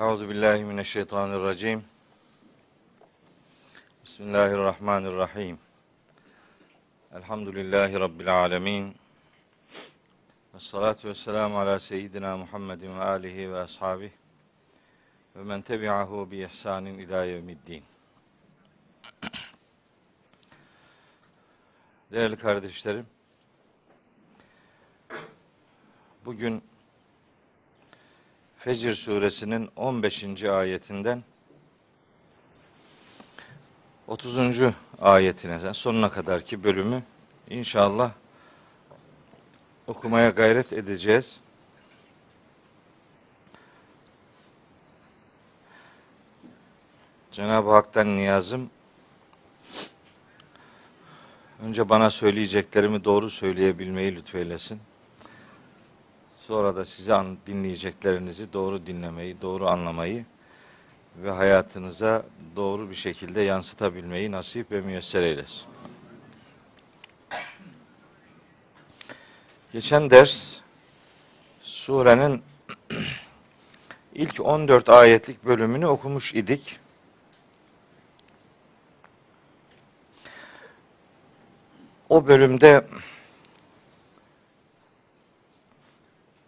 Euzu billahi mineşşeytanirracim. Bismillahirrahmanirrahim. Elhamdülillahi rabbil alamin. Ves salatu vesselam ala seyyidina Muhammedin ve alihi ve ashabihi ve men tebi'ahu bi ihsanin ila yevmiddin. Değerli kardeşlerim, bugün Fecr suresinin 15. ayetinden 30. ayetine sonuna kadarki bölümü inşallah okumaya gayret edeceğiz. Cenab-ı Hak'tan niyazım Önce bana söyleyeceklerimi doğru söyleyebilmeyi lütfeylesin. Sonra da size dinleyeceklerinizi doğru dinlemeyi, doğru anlamayı ve hayatınıza doğru bir şekilde yansıtabilmeyi nasip ve müyesser eylesin. Geçen ders surenin ilk 14 ayetlik bölümünü okumuş idik. o bölümde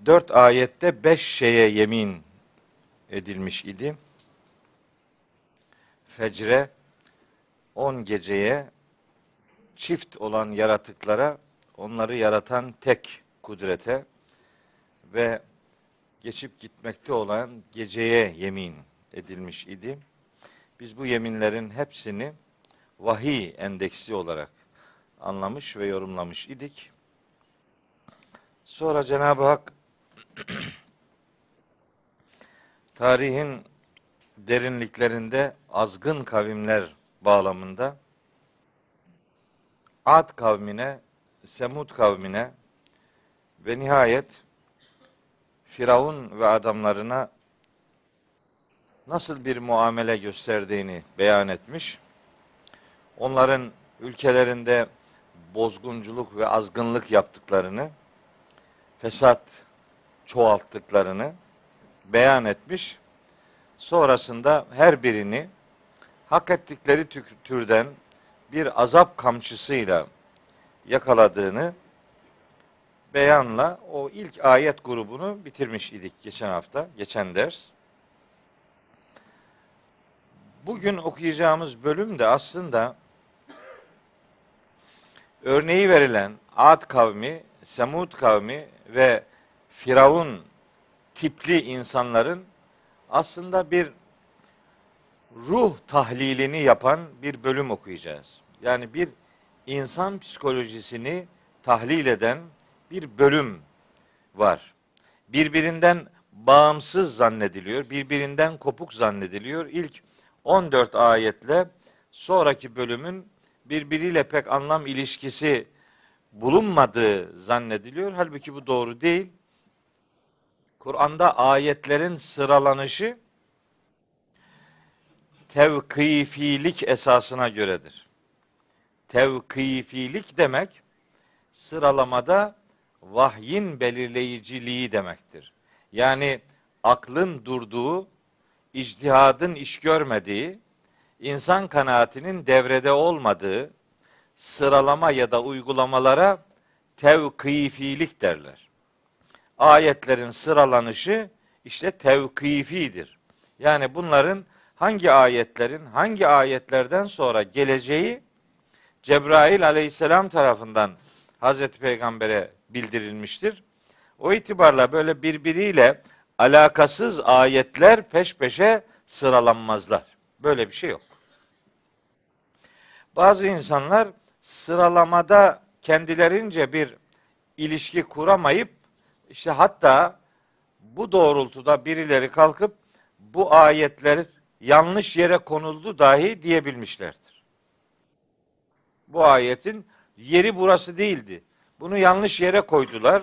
dört ayette beş şeye yemin edilmiş idi. Fecre, on geceye, çift olan yaratıklara, onları yaratan tek kudrete ve geçip gitmekte olan geceye yemin edilmiş idi. Biz bu yeminlerin hepsini vahiy endeksi olarak anlamış ve yorumlamış idik. Sonra Cenab-ı Hak tarihin derinliklerinde azgın kavimler bağlamında Ad kavmine, Semud kavmine ve nihayet Firavun ve adamlarına nasıl bir muamele gösterdiğini beyan etmiş. Onların ülkelerinde bozgunculuk ve azgınlık yaptıklarını, fesat çoğalttıklarını beyan etmiş. Sonrasında her birini hak ettikleri türden bir azap kamçısıyla yakaladığını beyanla o ilk ayet grubunu bitirmiş idik geçen hafta, geçen ders. Bugün okuyacağımız bölüm de aslında örneği verilen Ad kavmi, Semud kavmi ve Firavun tipli insanların aslında bir ruh tahlilini yapan bir bölüm okuyacağız. Yani bir insan psikolojisini tahlil eden bir bölüm var. Birbirinden bağımsız zannediliyor, birbirinden kopuk zannediliyor. İlk 14 ayetle sonraki bölümün birbiriyle pek anlam ilişkisi bulunmadığı zannediliyor. Halbuki bu doğru değil. Kur'an'da ayetlerin sıralanışı tevkifilik esasına göredir. Tevkifilik demek sıralamada vahyin belirleyiciliği demektir. Yani aklın durduğu, ictihadın iş görmediği, insan kanaatinin devrede olmadığı sıralama ya da uygulamalara tevkifilik derler. Ayetlerin sıralanışı işte tevkifidir. Yani bunların hangi ayetlerin hangi ayetlerden sonra geleceği Cebrail aleyhisselam tarafından Hazreti Peygamber'e bildirilmiştir. O itibarla böyle birbiriyle alakasız ayetler peş peşe sıralanmazlar. Böyle bir şey yok. Bazı insanlar sıralamada kendilerince bir ilişki kuramayıp işte hatta bu doğrultuda birileri kalkıp bu ayetler yanlış yere konuldu dahi diyebilmişlerdir. Bu ayetin yeri burası değildi. Bunu yanlış yere koydular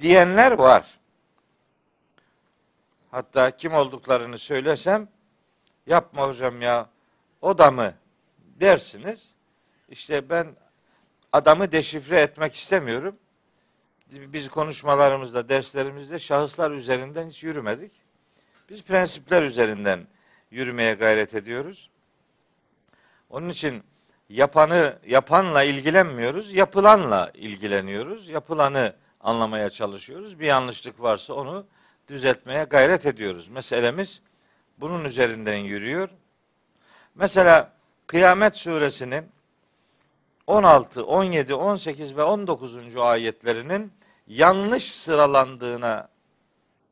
diyenler var. Hatta kim olduklarını söylesem yapma hocam ya o da mı dersiniz. İşte ben adamı deşifre etmek istemiyorum. Biz konuşmalarımızda, derslerimizde şahıslar üzerinden hiç yürümedik. Biz prensipler üzerinden yürümeye gayret ediyoruz. Onun için yapanı yapanla ilgilenmiyoruz, yapılanla ilgileniyoruz. Yapılanı anlamaya çalışıyoruz. Bir yanlışlık varsa onu düzeltmeye gayret ediyoruz. Meselemiz bunun üzerinden yürüyor. Mesela Kıyamet suresinin 16, 17, 18 ve 19. ayetlerinin yanlış sıralandığına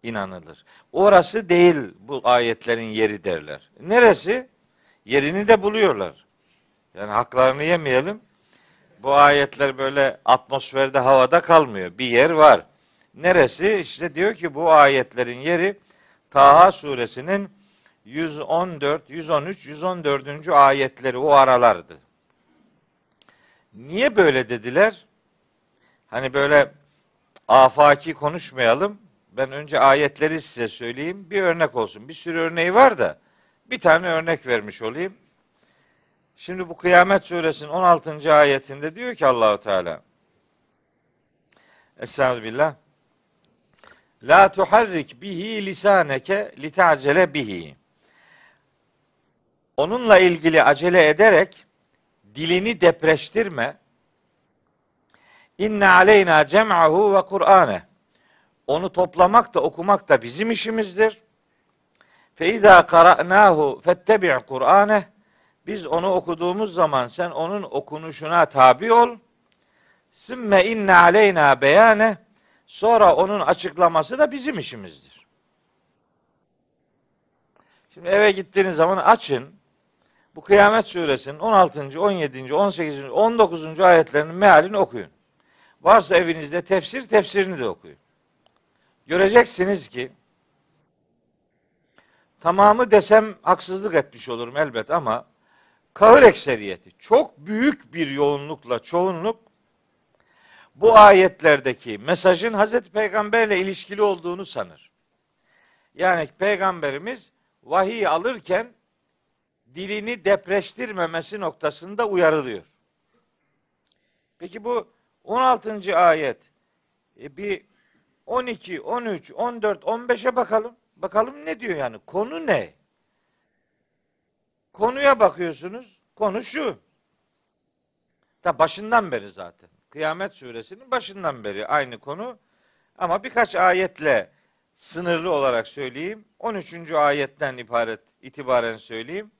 inanılır. Orası değil bu ayetlerin yeri derler. Neresi? Yerini de buluyorlar. Yani haklarını yemeyelim. Bu ayetler böyle atmosferde havada kalmıyor. Bir yer var. Neresi? İşte diyor ki bu ayetlerin yeri Taha suresinin 114, 113, 114. ayetleri o aralardı. Niye böyle dediler? Hani böyle afaki konuşmayalım. Ben önce ayetleri size söyleyeyim. Bir örnek olsun. Bir sürü örneği var da bir tane örnek vermiş olayım. Şimdi bu Kıyamet Suresinin 16. ayetinde diyor ki Allahu Teala. Estağfirullah. La tuharrik bihi lisaneke litacele bihi onunla ilgili acele ederek dilini depreştirme. İnne aleyna cem'ahu ve Kur'ane. Onu toplamak da okumak da bizim işimizdir. Fe izâ kara'nâhu fettebi' Kur'ane. Biz onu okuduğumuz zaman sen onun okunuşuna tabi ol. Sümme inne aleyna beyane. Sonra onun açıklaması da bizim işimizdir. Şimdi eve gittiğiniz zaman açın bu Kıyamet Suresinin 16. 17. 18. 19. ayetlerinin mealini okuyun. Varsa evinizde tefsir, tefsirini de okuyun. Göreceksiniz ki tamamı desem haksızlık etmiş olurum elbet ama kahır ekseriyeti çok büyük bir yoğunlukla çoğunluk bu ayetlerdeki mesajın Hazreti Peygamberle ilişkili olduğunu sanır. Yani Peygamberimiz vahiy alırken dilini depreştirmemesi noktasında uyarılıyor. Peki bu 16. ayet e bir 12, 13, 14, 15'e bakalım. Bakalım ne diyor yani? Konu ne? Konuya bakıyorsunuz. Konu şu. Ta başından beri zaten. Kıyamet suresinin başından beri aynı konu. Ama birkaç ayetle sınırlı olarak söyleyeyim. 13. ayetten ibaret, itibaren söyleyeyim.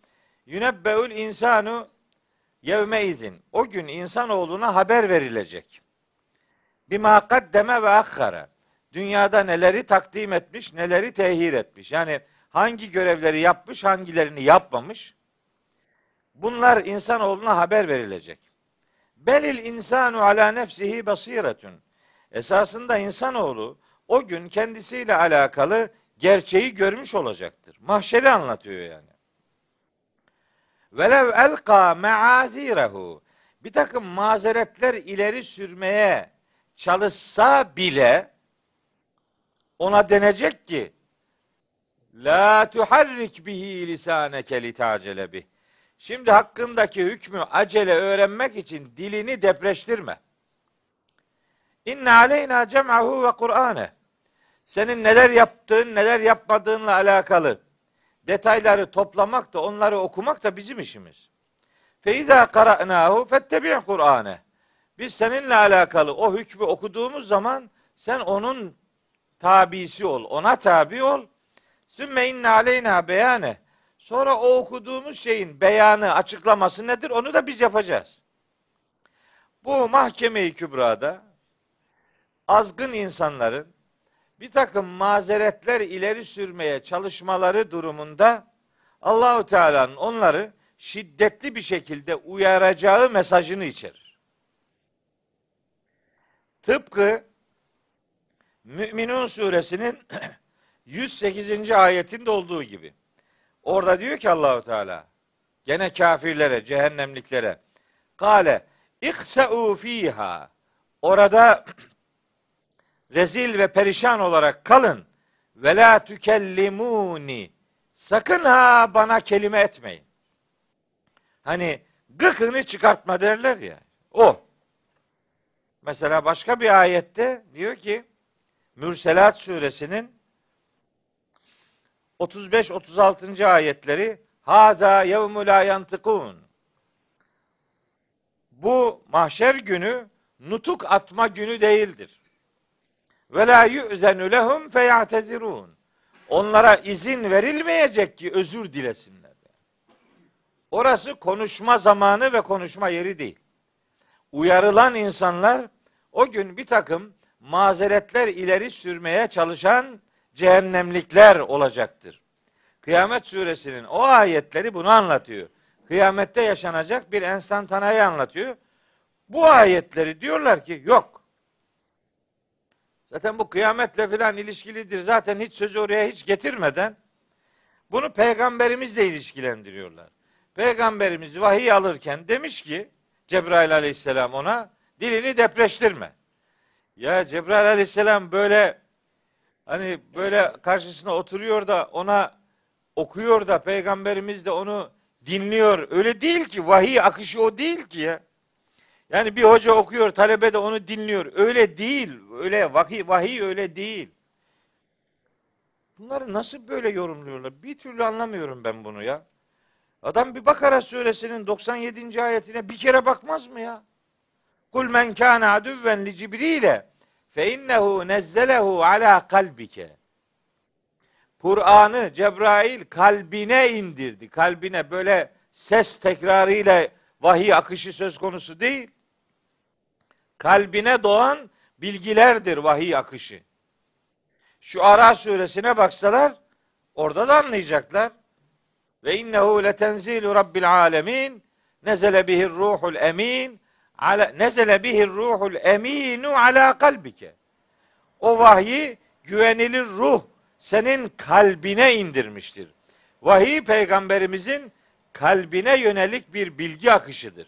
Yünebbeül insanu yevme izin. O gün insanoğluna haber verilecek. Bima deme ve akkara. Dünyada neleri takdim etmiş, neleri tehir etmiş. Yani hangi görevleri yapmış, hangilerini yapmamış. Bunlar insanoğluna haber verilecek. Belil insanu ala nefsihi basiretun. Esasında insanoğlu o gün kendisiyle alakalı gerçeği görmüş olacaktır. Mahşeri anlatıyor yani velev elka meazirehu bir takım mazeretler ileri sürmeye çalışsa bile ona denecek ki la tuharrik bihi lisaneke litacele bih. Şimdi hakkındaki hükmü acele öğrenmek için dilini depreştirme. İnne aleyna cem'ahu ve Kur'anı. Senin neler yaptığın, neler yapmadığınla alakalı detayları toplamak da onları okumak da bizim işimiz. Feiza qara'nahu fettebi' Kur'ane. Biz seninle alakalı o hükmü okuduğumuz zaman sen onun tabisi ol, ona tabi ol. Sümme inne aleyna beyane. Sonra o okuduğumuz şeyin beyanı, açıklaması nedir? Onu da biz yapacağız. Bu mahkemeyi kübrada azgın insanların bir takım mazeretler ileri sürmeye çalışmaları durumunda Allahu Teala'nın onları şiddetli bir şekilde uyaracağı mesajını içerir. Tıpkı Müminun suresinin 108. ayetinde olduğu gibi. Orada diyor ki Allahu Teala gene kafirlere, cehennemliklere. Kale ikseu fiha. Orada rezil ve perişan olarak kalın. Ve la tükellimuni. Sakın ha bana kelime etmeyin. Hani gıkını çıkartma derler ya. O. Mesela başka bir ayette diyor ki Mürselat suresinin 35-36. ayetleri Haza yevmü la yantıkun. Bu mahşer günü nutuk atma günü değildir. Ve la yu'zenu lehum feyatezirun. Onlara izin verilmeyecek ki özür dilesinler. Orası konuşma zamanı ve konuşma yeri değil. Uyarılan insanlar o gün bir takım mazeretler ileri sürmeye çalışan cehennemlikler olacaktır. Kıyamet suresinin o ayetleri bunu anlatıyor. Kıyamette yaşanacak bir enstantaneyi anlatıyor. Bu ayetleri diyorlar ki yok Zaten bu kıyametle filan ilişkilidir. Zaten hiç sözü oraya hiç getirmeden bunu peygamberimizle ilişkilendiriyorlar. Peygamberimiz vahiy alırken demiş ki Cebrail aleyhisselam ona dilini depreştirme. Ya Cebrail aleyhisselam böyle hani böyle karşısına oturuyor da ona okuyor da peygamberimiz de onu dinliyor. Öyle değil ki vahiy akışı o değil ki ya. Yani bir hoca okuyor, talebe de onu dinliyor. Öyle değil. Öyle vahiy, vahiy öyle değil. Bunları nasıl böyle yorumluyorlar? Bir türlü anlamıyorum ben bunu ya. Adam bir Bakara suresinin 97. ayetine bir kere bakmaz mı ya? Kul men kana adüven li Cibril'e fe innehu nezzelehu ala kalbike. Kur'an'ı Cebrail kalbine indirdi. Kalbine böyle ses tekrarıyla vahiy akışı söz konusu değil kalbine doğan bilgilerdir vahiy akışı. Şu Ara suresine baksalar orada da anlayacaklar. Ve innehu letenzilu rabbil alemin nezele bihir ruhul emin ala, nezele bihir ruhul eminu ala kalbike. O vahyi güvenilir ruh senin kalbine indirmiştir. Vahiy peygamberimizin kalbine yönelik bir bilgi akışıdır.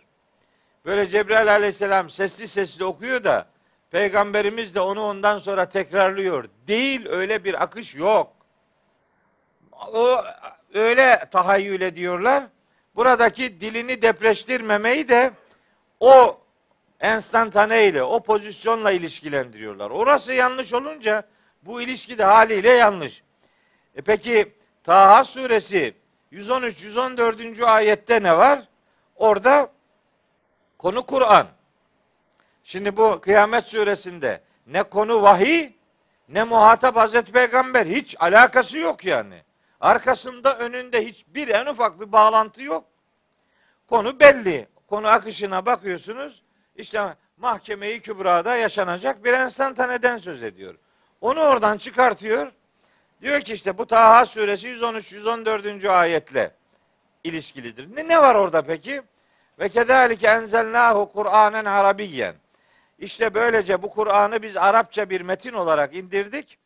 Böyle Cebrail aleyhisselam sesli sesli okuyor da peygamberimiz de onu ondan sonra tekrarlıyor. Değil öyle bir akış yok. O öyle tahayyül ediyorlar. Buradaki dilini depreştirmemeyi de o enstantane ile, o pozisyonla ilişkilendiriyorlar. Orası yanlış olunca bu ilişki de haliyle yanlış. E peki Taha suresi 113-114. ayette ne var? Orada Konu Kur'an. Şimdi bu kıyamet suresinde ne konu vahiy ne muhatap Hazreti Peygamber hiç alakası yok yani. Arkasında önünde hiçbir en ufak bir bağlantı yok. Konu belli. Konu akışına bakıyorsunuz. İşte mahkemeyi kübrada yaşanacak bir enstantaneden söz ediyor. Onu oradan çıkartıyor. Diyor ki işte bu Taha suresi 113-114. ayetle ilişkilidir. Ne, ne var orada peki? Ve kezalike enzelnahu Kur'anen Arabiyyen. İşte böylece bu Kur'an'ı biz Arapça bir metin olarak indirdik.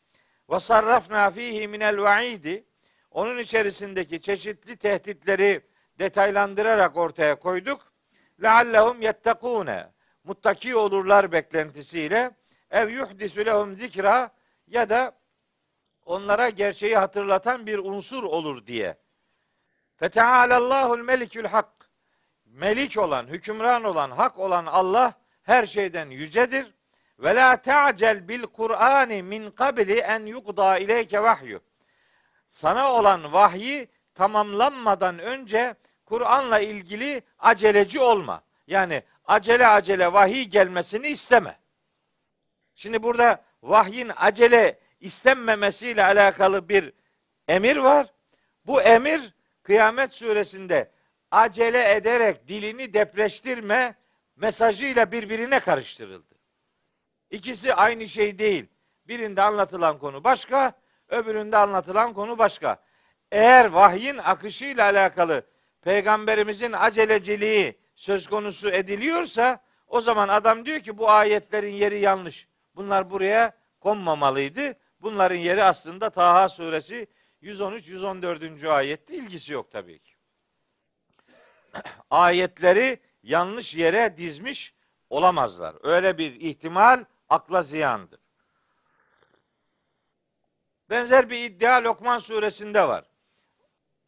Ve sarrafna fihi minel vaidi. Onun içerisindeki çeşitli tehditleri detaylandırarak ortaya koyduk. Leallehum yettekune. Muttaki olurlar beklentisiyle. Ev yuhdisu lehum zikra ya da onlara gerçeği hatırlatan bir unsur olur diye. Fetealallahu'l melikül hak melik olan, hükümran olan, hak olan Allah her şeyden yücedir. Ve la teacel bil Kur'ani min kabli en yukda ileyke vahyu. Sana olan vahyi tamamlanmadan önce Kur'an'la ilgili aceleci olma. Yani acele acele vahiy gelmesini isteme. Şimdi burada vahyin acele istenmemesiyle alakalı bir emir var. Bu emir kıyamet suresinde acele ederek dilini depreştirme mesajıyla birbirine karıştırıldı. İkisi aynı şey değil. Birinde anlatılan konu başka, öbüründe anlatılan konu başka. Eğer vahyin akışıyla alakalı peygamberimizin aceleciliği söz konusu ediliyorsa o zaman adam diyor ki bu ayetlerin yeri yanlış. Bunlar buraya konmamalıydı. Bunların yeri aslında Taha suresi 113-114. ayette ilgisi yok tabii ki. ayetleri yanlış yere dizmiş olamazlar. Öyle bir ihtimal akla ziyandır. Benzer bir iddia Lokman suresinde var.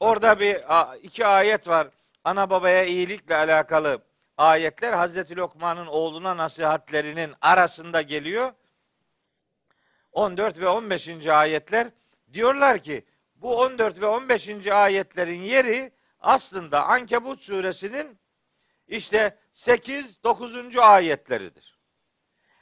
Orada bir iki ayet var. Ana babaya iyilikle alakalı ayetler Hazreti Lokman'ın oğluna nasihatlerinin arasında geliyor. 14 ve 15. ayetler diyorlar ki bu 14 ve 15. ayetlerin yeri aslında Ankebut suresinin işte 8 9. ayetleridir.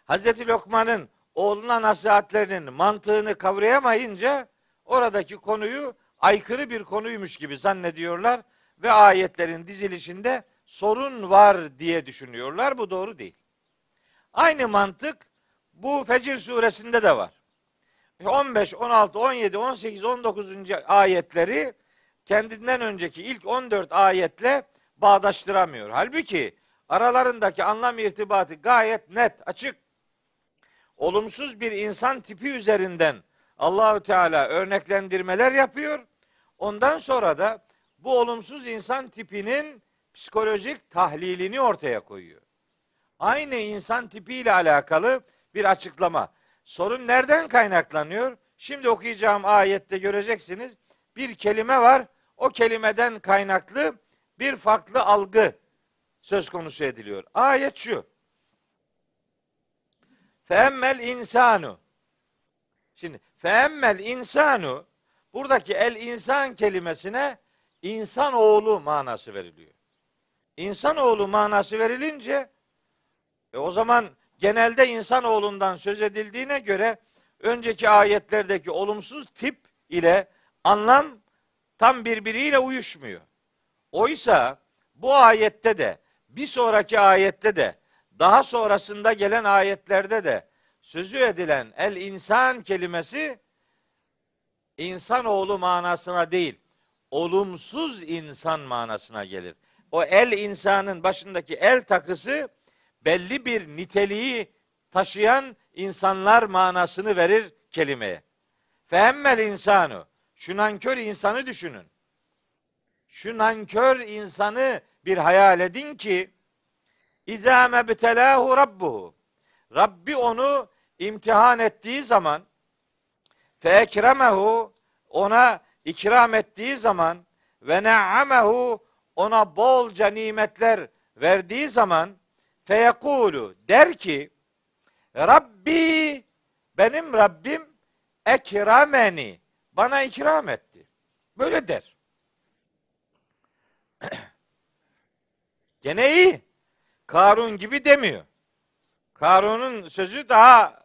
Hazreti Lokman'ın oğluna nasihatlerinin mantığını kavrayamayınca oradaki konuyu aykırı bir konuymuş gibi zannediyorlar ve ayetlerin dizilişinde sorun var diye düşünüyorlar. Bu doğru değil. Aynı mantık bu Fecir suresinde de var. 15, 16, 17, 18, 19. ayetleri kendinden önceki ilk 14 ayetle bağdaştıramıyor. Halbuki aralarındaki anlam irtibatı gayet net, açık. Olumsuz bir insan tipi üzerinden Allahü Teala örneklendirmeler yapıyor. Ondan sonra da bu olumsuz insan tipinin psikolojik tahlilini ortaya koyuyor. Aynı insan tipiyle alakalı bir açıklama. Sorun nereden kaynaklanıyor? Şimdi okuyacağım ayette göreceksiniz. Bir kelime var o kelimeden kaynaklı bir farklı algı söz konusu ediliyor. Ayet şu. Feemmel insanu. Şimdi feemmel insanu buradaki el insan kelimesine insan oğlu manası veriliyor. İnsan oğlu manası verilince e, o zaman genelde insan oğlundan söz edildiğine göre önceki ayetlerdeki olumsuz tip ile anlam tam birbiriyle uyuşmuyor. Oysa bu ayette de bir sonraki ayette de daha sonrasında gelen ayetlerde de sözü edilen el insan kelimesi insan oğlu manasına değil olumsuz insan manasına gelir. O el insanın başındaki el takısı belli bir niteliği taşıyan insanlar manasını verir kelimeye. Fehemmel insanu şu nankör insanı düşünün. Şu nankör insanı bir hayal edin ki İzâ mebtelâhu rabbuhu. Rabbi onu imtihan ettiği zaman fe ekremehu ona ikram ettiği zaman ve ne'amehu ona bolca nimetler verdiği zaman feyekulu der ki Rabbi benim Rabbim ekrameni bana ikram etti. Böyle der. Gene iyi. Karun gibi demiyor. Karun'un sözü daha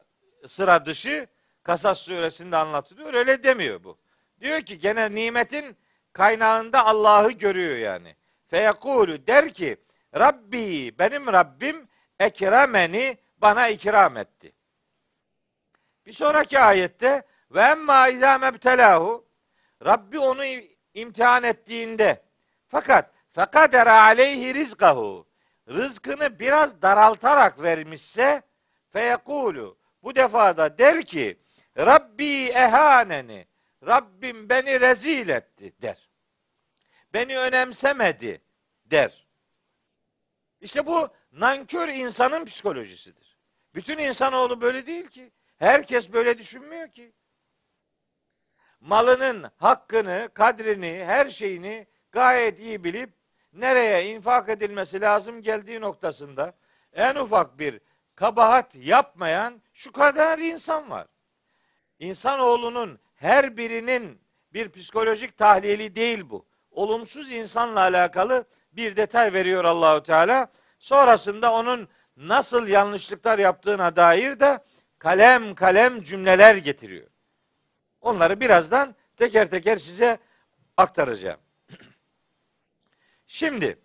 sıra dışı Kasas suresinde anlatılıyor. Öyle demiyor bu. Diyor ki gene nimetin kaynağında Allah'ı görüyor yani. Feyekulu der ki Rabbi benim Rabbim ekrameni bana ikram etti. Bir sonraki ayette ve emma izâ mebtelâhu Rabbi onu imtihan ettiğinde fakat fekadere aleyhi rizkahu rızkını biraz daraltarak vermişse feyekulu bu defada der ki Rabbi ehaneni Rabbim beni rezil etti der. Beni önemsemedi der. İşte bu nankör insanın psikolojisidir. Bütün insanoğlu böyle değil ki. Herkes böyle düşünmüyor ki malının hakkını, kadrini, her şeyini gayet iyi bilip nereye infak edilmesi lazım geldiği noktasında en ufak bir kabahat yapmayan şu kadar insan var. İnsanoğlunun her birinin bir psikolojik tahlili değil bu. Olumsuz insanla alakalı bir detay veriyor Allahu Teala. Sonrasında onun nasıl yanlışlıklar yaptığına dair de kalem kalem cümleler getiriyor. Onları birazdan teker teker size aktaracağım. Şimdi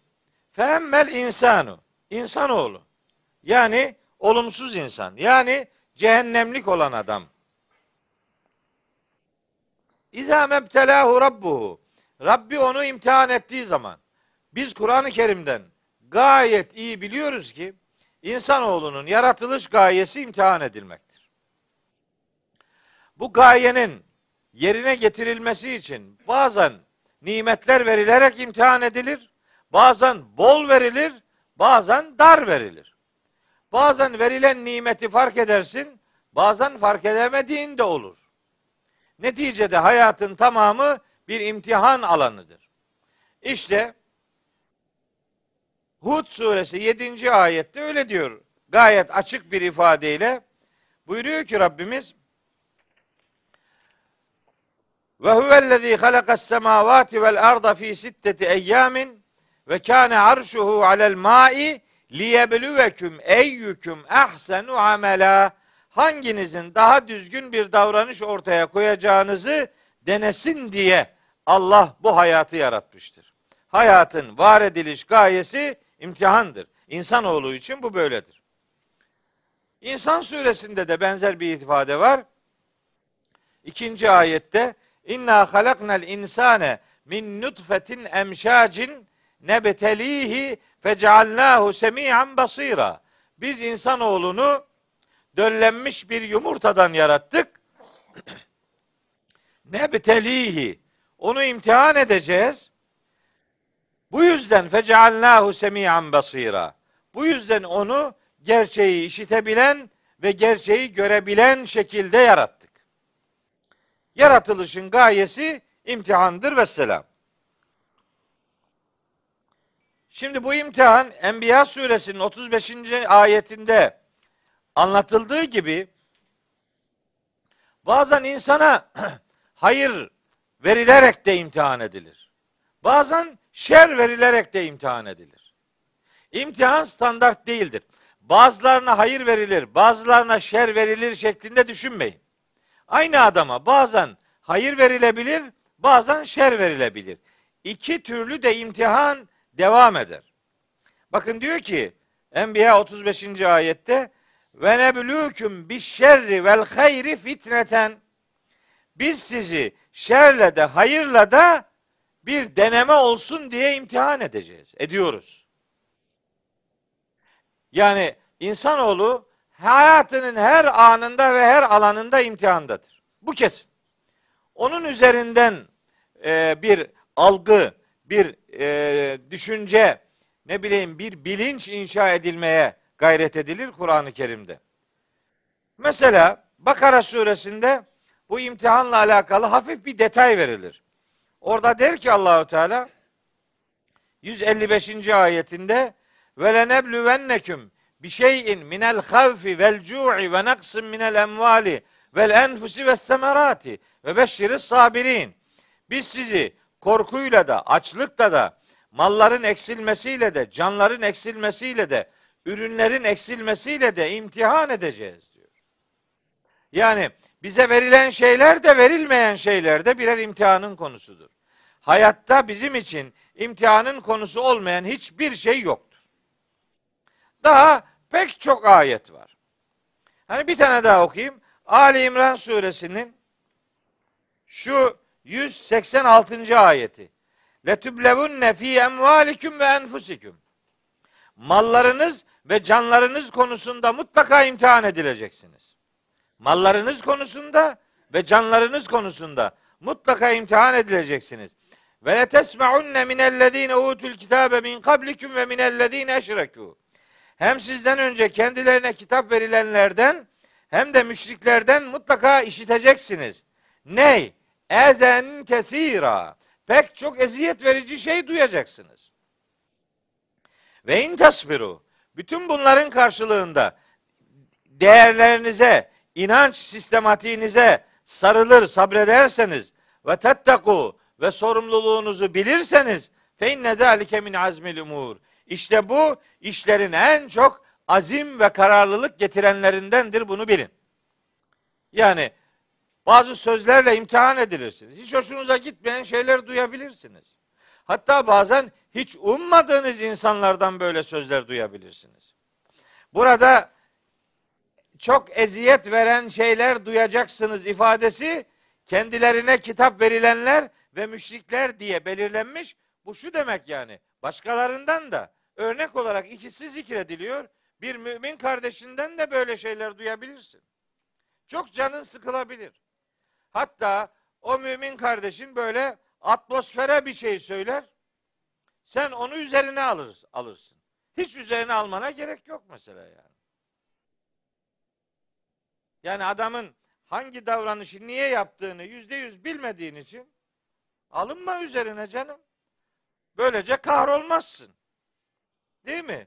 femmel insanu insanoğlu yani olumsuz insan yani cehennemlik olan adam. İza mebtelahu rabbuhu Rabbi onu imtihan ettiği zaman biz Kur'an-ı Kerim'den gayet iyi biliyoruz ki insanoğlunun yaratılış gayesi imtihan edilmektir. Bu gayenin yerine getirilmesi için bazen nimetler verilerek imtihan edilir, bazen bol verilir, bazen dar verilir. Bazen verilen nimeti fark edersin, bazen fark edemediğin de olur. Neticede hayatın tamamı bir imtihan alanıdır. İşte Hud suresi 7. ayette öyle diyor. Gayet açık bir ifadeyle buyuruyor ki Rabbimiz ve huvellezî halakas semâvâti vel arda fî sitteti eyyâmin ve kâne arşuhu alel mâi liyebluvekum eyyüküm ehsenu amela hanginizin daha düzgün bir davranış ortaya koyacağınızı denesin diye Allah bu hayatı yaratmıştır. Hayatın var ediliş gayesi imtihandır. İnsanoğlu için bu böyledir. İnsan suresinde de benzer bir ifade var. İkinci ayette İnna halaknal insane min nutfetin emşacin nebetelihi feceallahu semi'an basira. Biz insanoğlunu döllenmiş bir yumurtadan yarattık. nebetelihi. Onu imtihan edeceğiz. Bu yüzden feceallahu semi'an basira. Bu yüzden onu gerçeği işitebilen ve gerçeği görebilen şekilde yarattı. Yaratılışın gayesi imtihandır ve selam. Şimdi bu imtihan Enbiya suresinin 35. ayetinde anlatıldığı gibi bazen insana hayır verilerek de imtihan edilir. Bazen şer verilerek de imtihan edilir. İmtihan standart değildir. Bazılarına hayır verilir, bazılarına şer verilir şeklinde düşünmeyin. Aynı adama bazen hayır verilebilir, bazen şer verilebilir. İki türlü de imtihan devam eder. Bakın diyor ki Enbiya 35. ayette ve neblûküm bi şerri vel hayri fitneten biz sizi şerle de hayırla da bir deneme olsun diye imtihan edeceğiz. Ediyoruz. Yani insanoğlu hayatının her anında ve her alanında imtihandadır. Bu kesin. Onun üzerinden e, bir algı, bir e, düşünce, ne bileyim bir bilinç inşa edilmeye gayret edilir Kur'an-ı Kerim'de. Mesela Bakara suresinde bu imtihanla alakalı hafif bir detay verilir. Orada der ki Allahu Teala 155. ayetinde ve lenebluvennekum bir şeyin minel havfi vel cu'i ve naqsin minel emvali vel enfusi ve semerati ve beşşiriz sabirin. Biz sizi korkuyla da, açlıkla da, malların eksilmesiyle de, canların eksilmesiyle de, ürünlerin eksilmesiyle de imtihan edeceğiz diyor. Yani bize verilen şeyler de verilmeyen şeyler de birer imtihanın konusudur. Hayatta bizim için imtihanın konusu olmayan hiçbir şey yoktur. Daha pek çok ayet var. Hani bir tane daha okuyayım. Ali İmran suresinin şu 186. ayeti. Letüblevunne fî emvâliküm ve enfusiküm. Mallarınız ve canlarınız konusunda mutlaka imtihan edileceksiniz. Mallarınız konusunda ve canlarınız konusunda mutlaka imtihan edileceksiniz. Ve le tesma'unne minellezîne utul kitabe min kablikum ve minellezîne eşrekû hem sizden önce kendilerine kitap verilenlerden hem de müşriklerden mutlaka işiteceksiniz. Ney? Ezen kesira. Pek çok eziyet verici şey duyacaksınız. Ve in tasbiru. Bütün bunların karşılığında değerlerinize, inanç sistematiğinize sarılır, sabrederseniz ve tettaku ve sorumluluğunuzu bilirseniz fe inne zalike min azmil umur. İşte bu işlerin en çok azim ve kararlılık getirenlerindendir bunu bilin. Yani bazı sözlerle imtihan edilirsiniz. Hiç hoşunuza gitmeyen şeyler duyabilirsiniz. Hatta bazen hiç ummadığınız insanlardan böyle sözler duyabilirsiniz. Burada çok eziyet veren şeyler duyacaksınız ifadesi kendilerine kitap verilenler ve müşrikler diye belirlenmiş. Bu şu demek yani başkalarından da Örnek olarak ikisi zikrediliyor. Bir mümin kardeşinden de böyle şeyler duyabilirsin. Çok canın sıkılabilir. Hatta o mümin kardeşin böyle atmosfere bir şey söyler. Sen onu üzerine alır, alırsın. Hiç üzerine almana gerek yok mesela yani. Yani adamın hangi davranışı niye yaptığını yüzde yüz bilmediğin için alınma üzerine canım. Böylece kahrolmazsın. Değil mi?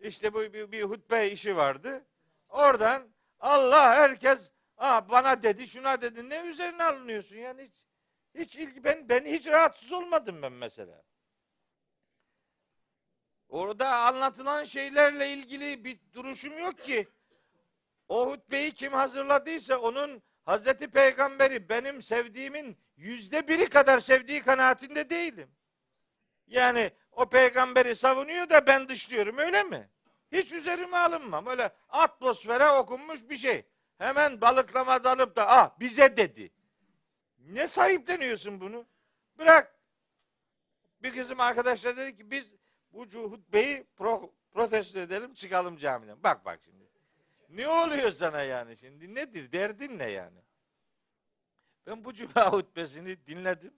İşte bu bir, bir hutbe işi vardı. Oradan Allah herkes ah bana dedi, şuna dedi. Ne üzerine alınıyorsun yani hiç hiç ilgi ben ben hiç rahatsız olmadım ben mesela. Orada anlatılan şeylerle ilgili bir duruşum yok ki. O hutbeyi kim hazırladıysa onun Hazreti Peygamberi benim sevdiğimin yüzde biri kadar sevdiği kanaatinde değilim. Yani o peygamberi savunuyor da ben dışlıyorum öyle mi? Hiç üzerime alınmam. Öyle atmosfere okunmuş bir şey. Hemen balıklama dalıp da ah bize dedi. Ne sahipleniyorsun bunu? Bırak. Bir kızım arkadaşlar dedi ki biz bu hutbeyi pro, protesto edelim çıkalım camiden. Bak bak şimdi. Ne oluyor sana yani şimdi? Nedir? Derdin ne yani? Ben bu cuma hutbesini dinledim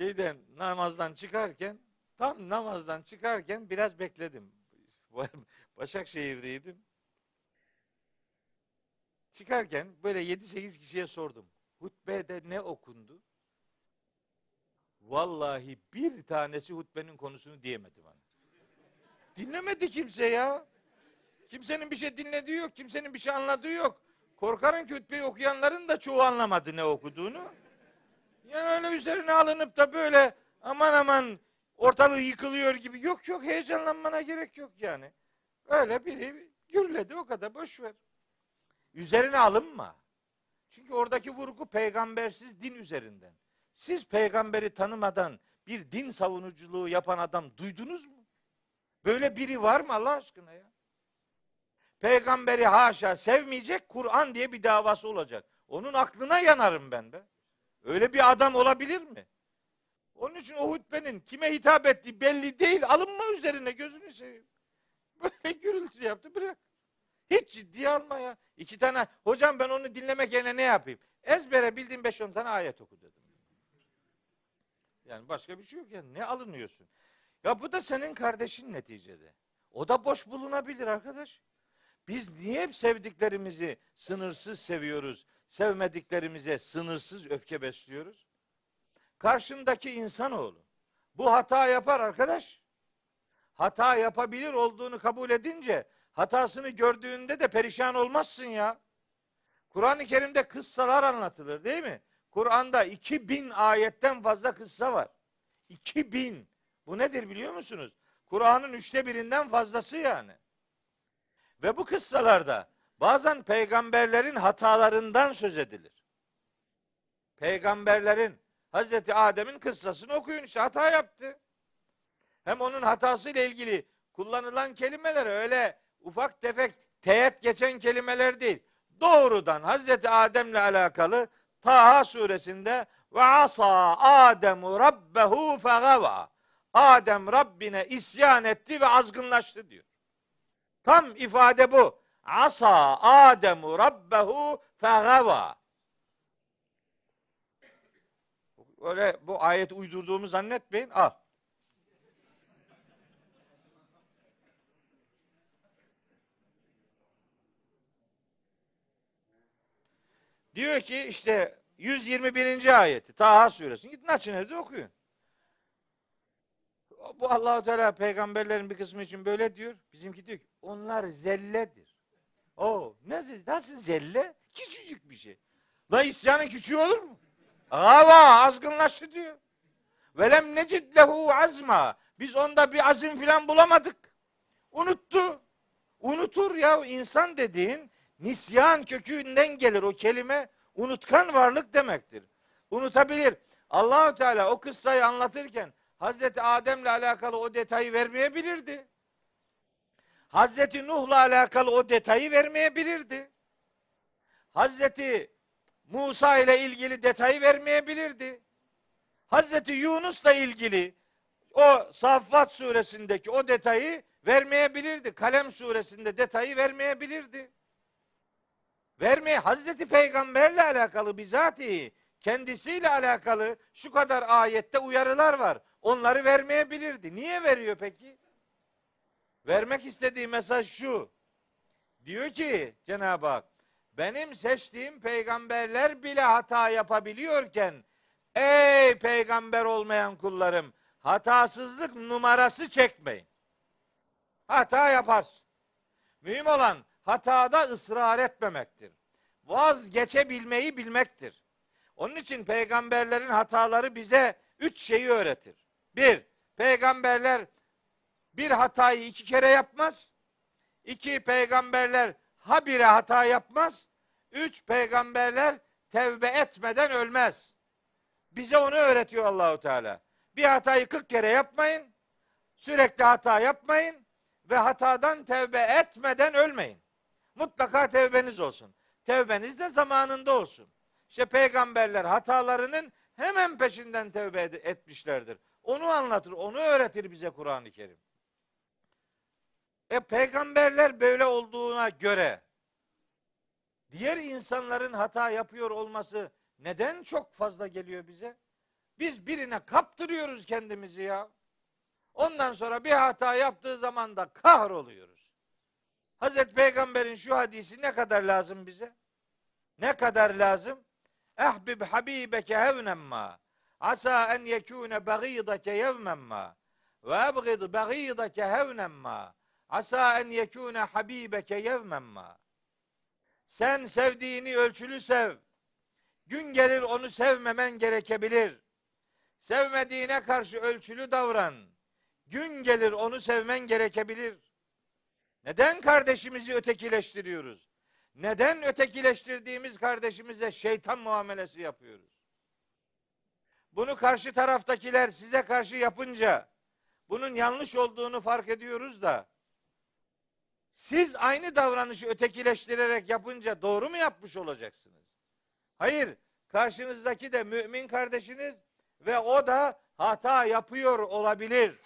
şeyden namazdan çıkarken tam namazdan çıkarken biraz bekledim. Başakşehir'deydim. Çıkarken böyle 7-8 kişiye sordum. Hutbede ne okundu? Vallahi bir tanesi hutbenin konusunu diyemedi bana. Dinlemedi kimse ya. Kimsenin bir şey dinlediği yok, kimsenin bir şey anladığı yok. Korkarım ki hutbeyi okuyanların da çoğu anlamadı ne okuduğunu. Yani öyle üzerine alınıp da böyle aman aman ortalık yıkılıyor gibi yok yok heyecanlanmana gerek yok yani. Öyle biri gürledi o kadar boş ver. Üzerine alınma. Çünkü oradaki vurgu peygambersiz din üzerinden. Siz peygamberi tanımadan bir din savunuculuğu yapan adam duydunuz mu? Böyle biri var mı Allah aşkına ya? Peygamberi haşa sevmeyecek, Kur'an diye bir davası olacak. Onun aklına yanarım ben be. Öyle bir adam olabilir mi? Onun için o hutbenin kime hitap ettiği belli değil. Alınma üzerine gözünü seveyim. Böyle gürültü yaptı bırak. Hiç ciddiye alma ya. İki tane, hocam ben onu dinlemek yerine ne yapayım? Ezbere bildiğim beş on tane ayet oku dedim. Yani başka bir şey yok ya. Ne alınıyorsun? Ya bu da senin kardeşin neticede. O da boş bulunabilir arkadaş. Biz niye hep sevdiklerimizi sınırsız seviyoruz? sevmediklerimize sınırsız öfke besliyoruz. Karşındaki insanoğlu bu hata yapar arkadaş. Hata yapabilir olduğunu kabul edince hatasını gördüğünde de perişan olmazsın ya. Kur'an-ı Kerim'de kıssalar anlatılır değil mi? Kur'an'da 2000 ayetten fazla kıssa var. 2000. Bu nedir biliyor musunuz? Kur'an'ın üçte birinden fazlası yani. Ve bu kıssalarda Bazen peygamberlerin hatalarından söz edilir. Peygamberlerin Hazreti Adem'in kıssasını okuyun işte hata yaptı. Hem onun hatasıyla ilgili kullanılan kelimeler öyle ufak tefek teğet geçen kelimeler değil. Doğrudan Hazreti Adem'le alakalı Taha suresinde ve asa Adem rabbehu fegava. Adem Rabbine isyan etti ve azgınlaştı diyor. Tam ifade bu. Asa Ademu Rabbehu fegava. Öyle bu ayeti uydurduğumu zannetmeyin. Al. Diyor ki işte 121. ayeti Taha suresi. gidin açın evde okuyun. Bu Allahu Teala peygamberlerin bir kısmı için böyle diyor. Bizimki diyor ki onlar zelledir. O ne nasıl zelle? Küçücük bir şey. La isyanın küçüğü olur mu? Gava azgınlaştı diyor. Velem necid lehu azma. Biz onda bir azim filan bulamadık. Unuttu. Unutur ya insan dediğin nisyan kökünden gelir o kelime unutkan varlık demektir. Unutabilir. Allahu Teala o kıssayı anlatırken Hazreti Adem'le alakalı o detayı vermeyebilirdi. Hazreti Nuh'la alakalı o detayı vermeyebilirdi. Hazreti Musa ile ilgili detayı vermeyebilirdi. Hazreti Yunus'la ilgili o Saffat suresindeki o detayı vermeyebilirdi. Kalem suresinde detayı vermeyebilirdi. Vermeye Hazreti Peygamberle alakalı bizatihi kendisiyle alakalı şu kadar ayette uyarılar var. Onları vermeyebilirdi. Niye veriyor peki? Vermek istediği mesaj şu. Diyor ki Cenab-ı Hak benim seçtiğim peygamberler bile hata yapabiliyorken ey peygamber olmayan kullarım hatasızlık numarası çekmeyin. Hata yaparsın. Mühim olan hatada ısrar etmemektir. Vazgeçebilmeyi bilmektir. Onun için peygamberlerin hataları bize üç şeyi öğretir. Bir, peygamberler bir hatayı iki kere yapmaz. İki peygamberler habire hata yapmaz. Üç peygamberler tevbe etmeden ölmez. Bize onu öğretiyor Allahu Teala. Bir hatayı kırk kere yapmayın. Sürekli hata yapmayın ve hatadan tevbe etmeden ölmeyin. Mutlaka tevbeniz olsun. Tevbeniz de zamanında olsun. İşte peygamberler hatalarının hemen peşinden tevbe etmişlerdir. Onu anlatır, onu öğretir bize Kur'an-ı Kerim. E peygamberler böyle olduğuna göre diğer insanların hata yapıyor olması neden çok fazla geliyor bize? Biz birine kaptırıyoruz kendimizi ya. Ondan sonra bir hata yaptığı zaman da kahroluyoruz. Hazreti Peygamber'in şu hadisi ne kadar lazım bize? Ne kadar lazım? Ehbib habibeke hevnemma. Asa en yekune bagîdake yevmemma. Ve ebgid bagîdake hevnemma. Asa en yekune habibeke yevmen ma. Sen sevdiğini ölçülü sev. Gün gelir onu sevmemen gerekebilir. Sevmediğine karşı ölçülü davran. Gün gelir onu sevmen gerekebilir. Neden kardeşimizi ötekileştiriyoruz? Neden ötekileştirdiğimiz kardeşimize şeytan muamelesi yapıyoruz? Bunu karşı taraftakiler size karşı yapınca bunun yanlış olduğunu fark ediyoruz da siz aynı davranışı ötekileştirerek yapınca doğru mu yapmış olacaksınız? Hayır. Karşınızdaki de mümin kardeşiniz ve o da hata yapıyor olabilir.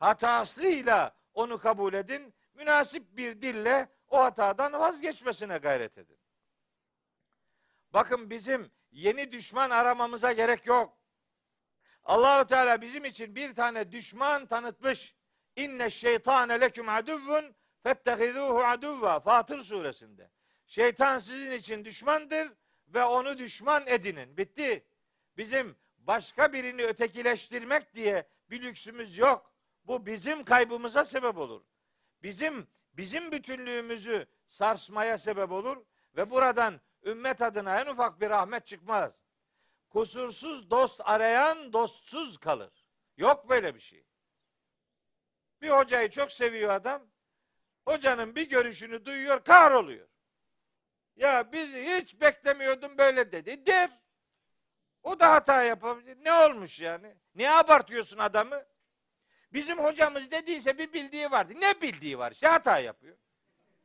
Hatasıyla onu kabul edin. Münasip bir dille o hatadan vazgeçmesine gayret edin. Bakın bizim yeni düşman aramamıza gerek yok. Allahu Teala bizim için bir tane düşman tanıtmış. İnne şeytane leküm aduvvun Fettehizuhu aduvva Fatır suresinde. Şeytan sizin için düşmandır ve onu düşman edinin. Bitti. Bizim başka birini ötekileştirmek diye bir lüksümüz yok. Bu bizim kaybımıza sebep olur. Bizim bizim bütünlüğümüzü sarsmaya sebep olur ve buradan ümmet adına en ufak bir rahmet çıkmaz. Kusursuz dost arayan dostsuz kalır. Yok böyle bir şey. Bir hocayı çok seviyor adam. Hocanın bir görüşünü duyuyor, kar oluyor. Ya biz hiç beklemiyordum böyle dedi. Der. O da hata yapabilir. Ne olmuş yani? Niye abartıyorsun adamı? Bizim hocamız dediyse bir bildiği vardı. Ne bildiği var Şey hata yapıyor.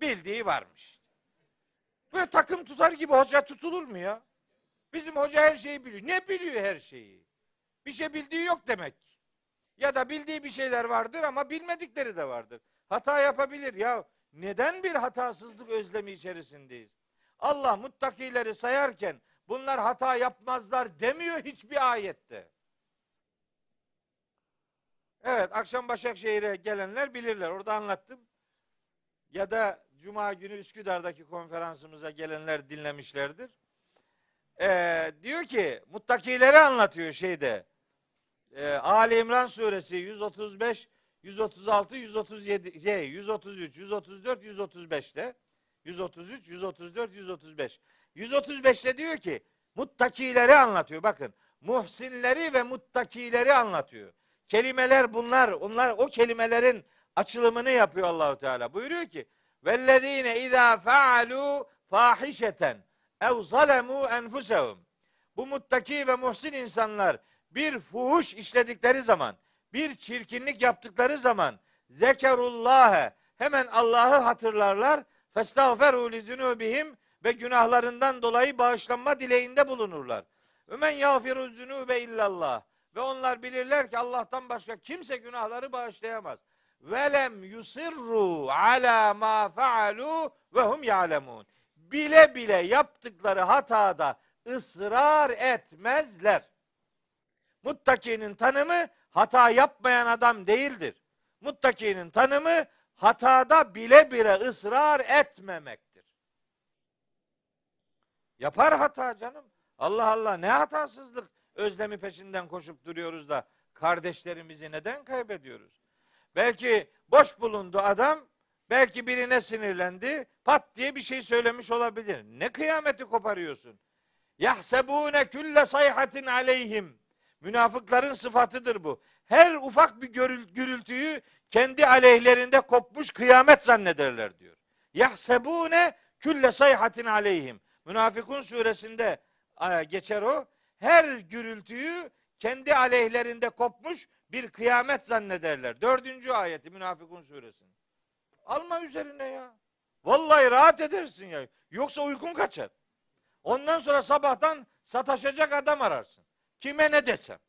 Bildiği varmış. Böyle takım tutar gibi hoca tutulur mu ya? Bizim hoca her şeyi biliyor. Ne biliyor her şeyi? Bir şey bildiği yok demek. Ya da bildiği bir şeyler vardır ama bilmedikleri de vardır. Hata yapabilir. Ya neden bir hatasızlık özlemi içerisindeyiz? Allah muttakileri sayarken bunlar hata yapmazlar demiyor hiçbir ayette. Evet, akşam Başakşehir'e gelenler bilirler. Orada anlattım. Ya da Cuma günü Üsküdar'daki konferansımıza gelenler dinlemişlerdir. Ee, diyor ki, muttakileri anlatıyor şeyde. Ee, Ali İmran suresi 135 136, 137, şey, 133, 134, 135'te. 133, 134, 135. 135'te diyor ki muttakileri anlatıyor. Bakın muhsinleri ve muttakileri anlatıyor. Kelimeler bunlar. Onlar o kelimelerin açılımını yapıyor Allahu Teala. Buyuruyor ki: "Vellezine izâ faalu fahişeten ev zalemu enfusuhum." Bu muttaki ve muhsin insanlar bir fuhuş işledikleri zaman bir çirkinlik yaptıkları zaman zekerullâhe hemen Allah'ı hatırlarlar. Festağferu li zunubihim ve günahlarından dolayı bağışlanma dileğinde bulunurlar. Ömen yağfiru zunube illallah. Ve onlar bilirler ki Allah'tan başka kimse günahları bağışlayamaz. Velem yusirru ala ma faalu ve hum ya'lemun. Bile bile yaptıkları hatada ısrar etmezler. Muttakinin tanımı hata yapmayan adam değildir. Muttakinin tanımı hatada bile bile ısrar etmemektir. Yapar hata canım. Allah Allah ne hatasızlık özlemi peşinden koşup duruyoruz da kardeşlerimizi neden kaybediyoruz? Belki boş bulundu adam, belki birine sinirlendi, pat diye bir şey söylemiş olabilir. Ne kıyameti koparıyorsun? Yahsebune külle sayhatin aleyhim. Münafıkların sıfatıdır bu. Her ufak bir gürültüyü kendi aleyhlerinde kopmuş kıyamet zannederler diyor. Yahsebune külle sayhatin aleyhim. Münafıkun suresinde geçer o. Her gürültüyü kendi aleyhlerinde kopmuş bir kıyamet zannederler. Dördüncü ayeti Münafıkun suresinin. Alma üzerine ya. Vallahi rahat edersin ya. Yoksa uykun kaçar. Ondan sonra sabahtan sataşacak adam ararsın. Kime ne desem?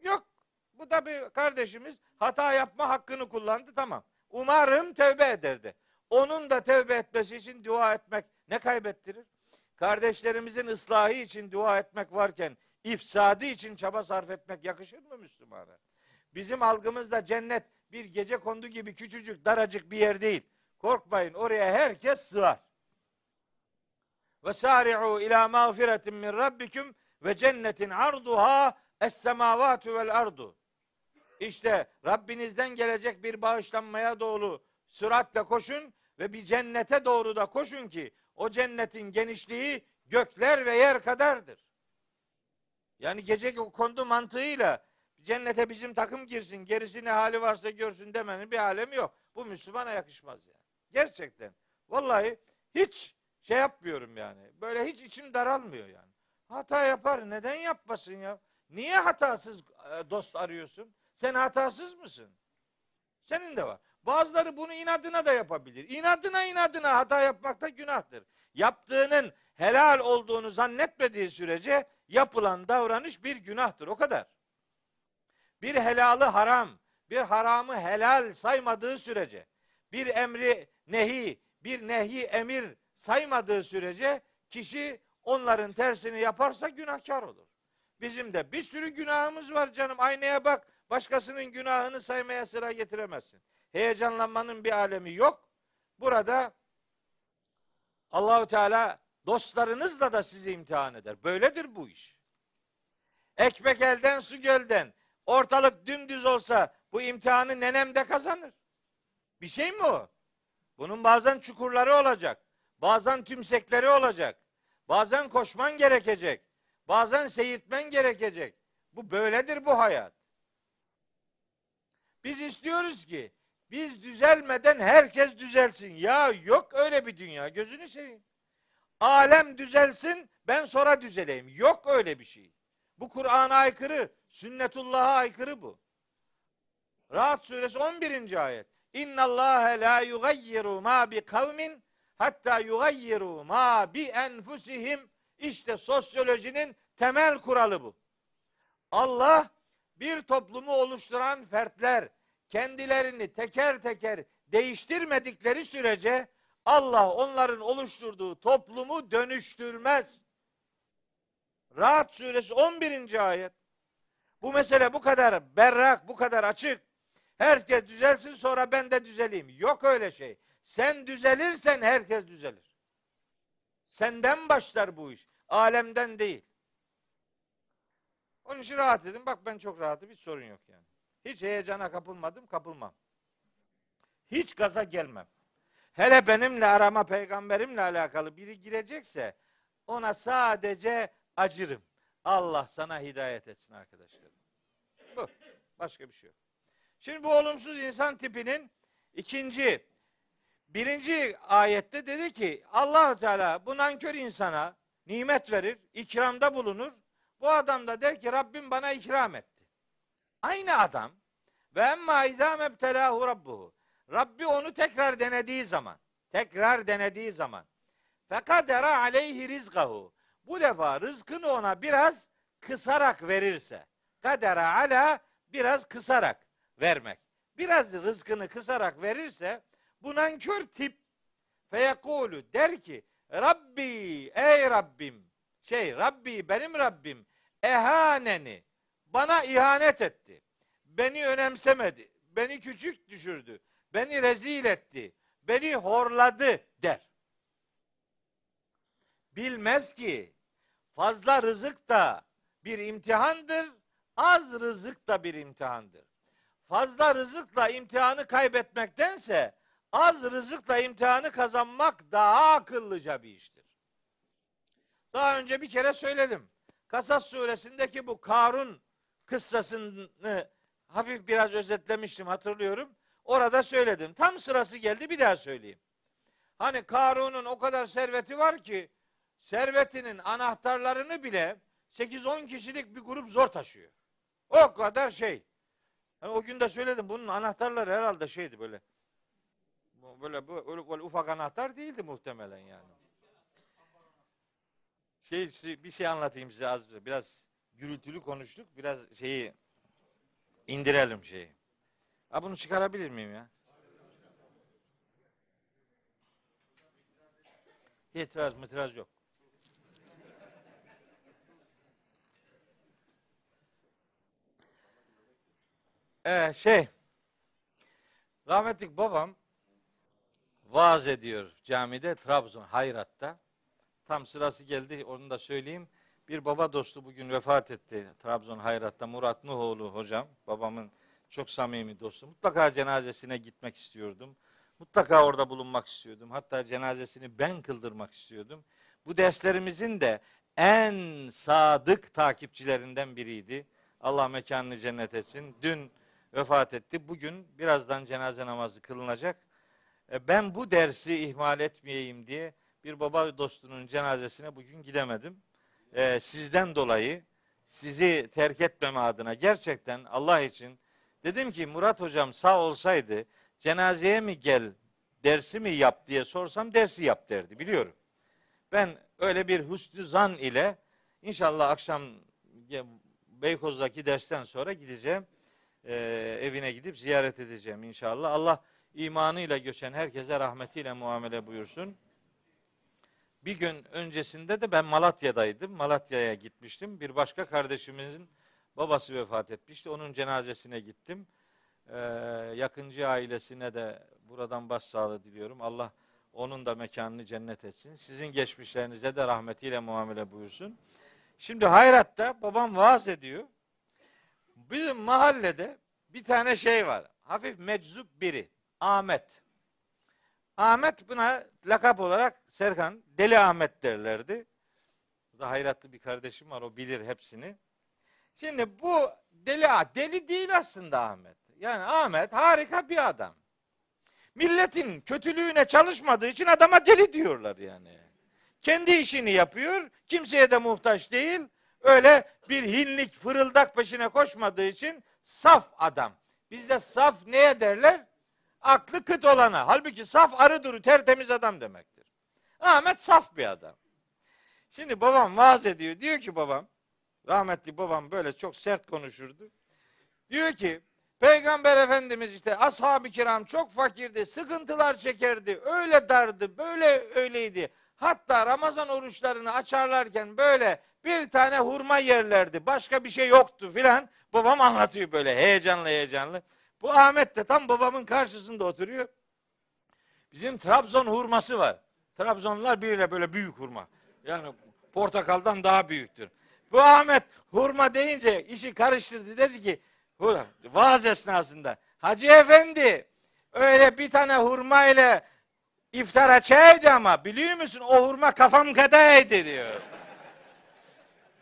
Yok. Bu da bir kardeşimiz hata yapma hakkını kullandı tamam. Umarım tevbe ederdi. Onun da tevbe etmesi için dua etmek ne kaybettirir? Kardeşlerimizin ıslahı için dua etmek varken ifsadı için çaba sarf etmek yakışır mı Müslümana? Bizim algımızda cennet bir gece kondu gibi küçücük daracık bir yer değil. Korkmayın oraya herkes sığar. Ve sari'u ila mağfiretin min rabbiküm ve cennetin arduha es semavatu vel ardu. İşte Rabbinizden gelecek bir bağışlanmaya doğru süratle koşun ve bir cennete doğru da koşun ki o cennetin genişliği gökler ve yer kadardır. Yani gece kondu mantığıyla cennete bizim takım girsin, gerisi ne hali varsa görsün demenin bir alemi yok. Bu Müslümana yakışmaz yani. Gerçekten. Vallahi hiç şey yapmıyorum yani. Böyle hiç içim daralmıyor yani. Hata yapar. Neden yapmasın ya? Niye hatasız e, dost arıyorsun? Sen hatasız mısın? Senin de var. Bazıları bunu inadına da yapabilir. İnadına inadına hata yapmak da günahtır. Yaptığının helal olduğunu zannetmediği sürece yapılan davranış bir günahtır. O kadar. Bir helalı haram, bir haramı helal saymadığı sürece, bir emri nehi, bir nehi emir saymadığı sürece kişi Onların tersini yaparsa günahkar olur. Bizim de bir sürü günahımız var canım. Aynaya bak. Başkasının günahını saymaya sıra getiremezsin. Heyecanlanmanın bir alemi yok. Burada Allahu Teala dostlarınızla da sizi imtihan eder. Böyledir bu iş. Ekmek elden su gölden. Ortalık dümdüz olsa bu imtihanı nenem de kazanır. Bir şey mi o? Bunun bazen çukurları olacak. Bazen tümsekleri olacak. Bazen koşman gerekecek. Bazen seyirtmen gerekecek. Bu böyledir bu hayat. Biz istiyoruz ki biz düzelmeden herkes düzelsin. Ya yok öyle bir dünya. Gözünü seveyim. Alem düzelsin, ben sonra düzeleyim. Yok öyle bir şey. Bu Kur'an'a aykırı, sünnetullah'a aykırı bu. Rahat suresi 11. ayet. İnna Allah la yugayyiru ma bi kavmin hatta yugayyiru ma bi enfusihim işte sosyolojinin temel kuralı bu. Allah bir toplumu oluşturan fertler kendilerini teker teker değiştirmedikleri sürece Allah onların oluşturduğu toplumu dönüştürmez. Rahat suresi 11. ayet. Bu mesele bu kadar berrak, bu kadar açık. Herkes düzelsin sonra ben de düzeleyim. Yok öyle şey. Sen düzelirsen herkes düzelir. Senden başlar bu iş. Alemden değil. Onun için rahat edin. Bak ben çok rahatım. Hiç sorun yok yani. Hiç heyecana kapılmadım. Kapılmam. Hiç gaza gelmem. Hele benimle arama peygamberimle alakalı biri girecekse ona sadece acırım. Allah sana hidayet etsin arkadaşlar. Bu. Başka bir şey yok. Şimdi bu olumsuz insan tipinin ikinci Birinci ayette dedi ki Allahu Teala bu nankör insana nimet verir, ikramda bulunur. Bu adam da der ki Rabbim bana ikram etti. Aynı adam ve emma izâ mebtelâhu rabbuhu. Rabbi onu tekrar denediği zaman, tekrar denediği zaman fekadera aleyhi rizgahu. Bu defa rızkını ona biraz kısarak verirse. Kadera ala biraz kısarak vermek. Biraz rızkını kısarak verirse bu nankör tip feyekulü der ki Rabbi ey Rabbim şey Rabbi benim Rabbim ehaneni bana ihanet etti. Beni önemsemedi. Beni küçük düşürdü. Beni rezil etti. Beni horladı der. Bilmez ki fazla rızık da bir imtihandır, az rızık da bir imtihandır. Fazla rızıkla imtihanı kaybetmektense az rızıkla imtihanı kazanmak daha akıllıca bir iştir. Daha önce bir kere söyledim. Kasas suresindeki bu Karun kıssasını hafif biraz özetlemiştim hatırlıyorum. Orada söyledim. Tam sırası geldi bir daha söyleyeyim. Hani Karun'un o kadar serveti var ki servetinin anahtarlarını bile 8-10 kişilik bir grup zor taşıyor. O kadar şey. Yani o gün de söyledim bunun anahtarları herhalde şeydi böyle böyle böyle, böyle ufak anahtar değildi muhtemelen yani. Şey, şey, bir şey anlatayım size az biraz gürültülü konuştuk. Biraz şeyi indirelim şeyi. Ha bunu çıkarabilir miyim ya? İtiraz mıtiraz yok. Ee, şey rahmetlik babam vaaz ediyor camide Trabzon Hayrat'ta. Tam sırası geldi onu da söyleyeyim. Bir baba dostu bugün vefat etti Trabzon Hayrat'ta Murat Nuhoğlu hocam. Babamın çok samimi dostu. Mutlaka cenazesine gitmek istiyordum. Mutlaka orada bulunmak istiyordum. Hatta cenazesini ben kıldırmak istiyordum. Bu derslerimizin de en sadık takipçilerinden biriydi. Allah mekanını cennet etsin. Dün vefat etti. Bugün birazdan cenaze namazı kılınacak. E, ben bu dersi ihmal etmeyeyim diye bir baba dostunun cenazesine bugün gidemedim. Ee, sizden dolayı sizi terk etmeme adına gerçekten Allah için dedim ki Murat hocam sağ olsaydı cenazeye mi gel dersi mi yap diye sorsam dersi yap derdi biliyorum. Ben öyle bir hüsnü zan ile inşallah akşam Beykoz'daki dersten sonra gideceğim. Ee, evine gidip ziyaret edeceğim inşallah. Allah imanıyla göçen herkese rahmetiyle muamele buyursun. Bir gün öncesinde de ben Malatya'daydım. Malatya'ya gitmiştim. Bir başka kardeşimizin babası vefat etmişti. Onun cenazesine gittim. Ee, yakıncı ailesine de buradan başsağlığı diliyorum. Allah onun da mekanını cennet etsin. Sizin geçmişlerinize de rahmetiyle muamele buyursun. Şimdi hayratta babam vaaz ediyor. Bizim mahallede bir tane şey var. Hafif meczup biri. Ahmet. Ahmet buna lakap olarak Serkan Deli Ahmet derlerdi. Bu da hayratlı bir kardeşim var o bilir hepsini. Şimdi bu deli deli değil aslında Ahmet. Yani Ahmet harika bir adam. Milletin kötülüğüne çalışmadığı için adama deli diyorlar yani. Kendi işini yapıyor, kimseye de muhtaç değil. Öyle bir hinlik fırıldak peşine koşmadığı için saf adam. Bizde saf neye derler? Aklı kıt olana. Halbuki saf arı duru tertemiz adam demektir. Ahmet saf bir adam. Şimdi babam vaaz ediyor. Diyor ki babam, rahmetli babam böyle çok sert konuşurdu. Diyor ki, Peygamber Efendimiz işte ashab-ı kiram çok fakirdi, sıkıntılar çekerdi, öyle dardı, böyle öyleydi. Hatta Ramazan oruçlarını açarlarken böyle bir tane hurma yerlerdi. Başka bir şey yoktu filan. Babam anlatıyor böyle heyecanlı heyecanlı. Bu Ahmet de tam babamın karşısında oturuyor. Bizim Trabzon hurması var. Trabzonlular biriyle böyle büyük hurma. Yani portakaldan daha büyüktür. Bu Ahmet hurma deyince işi karıştırdı. Dedi ki vaaz esnasında Hacı Efendi öyle bir tane hurma ile iftara açaydı ama biliyor musun o hurma kafam kadaydı diyor.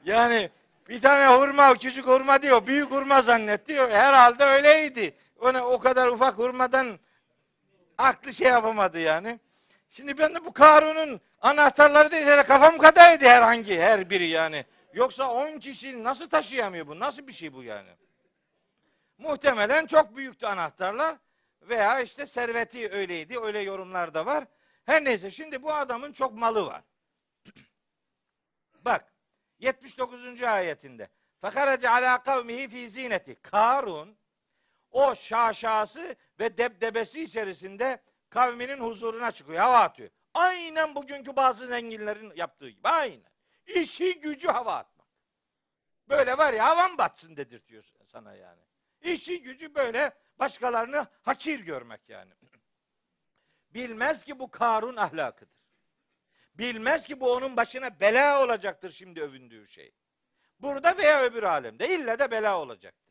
Yani bir tane hurma küçük hurma diyor büyük hurma zannediyor. Herhalde öyleydi. Ona o kadar ufak vurmadan aklı şey yapamadı yani. Şimdi ben de bu Karun'un anahtarları değil, kafam kadaydı herhangi her biri yani. Yoksa on kişi nasıl taşıyamıyor bu? Nasıl bir şey bu yani? Muhtemelen çok büyüktü anahtarlar veya işte serveti öyleydi. Öyle yorumlar da var. Her neyse şimdi bu adamın çok malı var. Bak 79. ayetinde. Fakaraca ala kavmihi fi zineti. Karun o şaşası ve debdebesi içerisinde kavminin huzuruna çıkıyor. Hava atıyor. Aynen bugünkü bazı zenginlerin yaptığı gibi. Aynen. İşi gücü hava atmak. Böyle var ya havan batsın dedirtiyor sana yani. İşi gücü böyle başkalarını hakir görmek yani. Bilmez ki bu Karun ahlakıdır. Bilmez ki bu onun başına bela olacaktır şimdi övündüğü şey. Burada veya öbür alemde illa de bela olacaktır.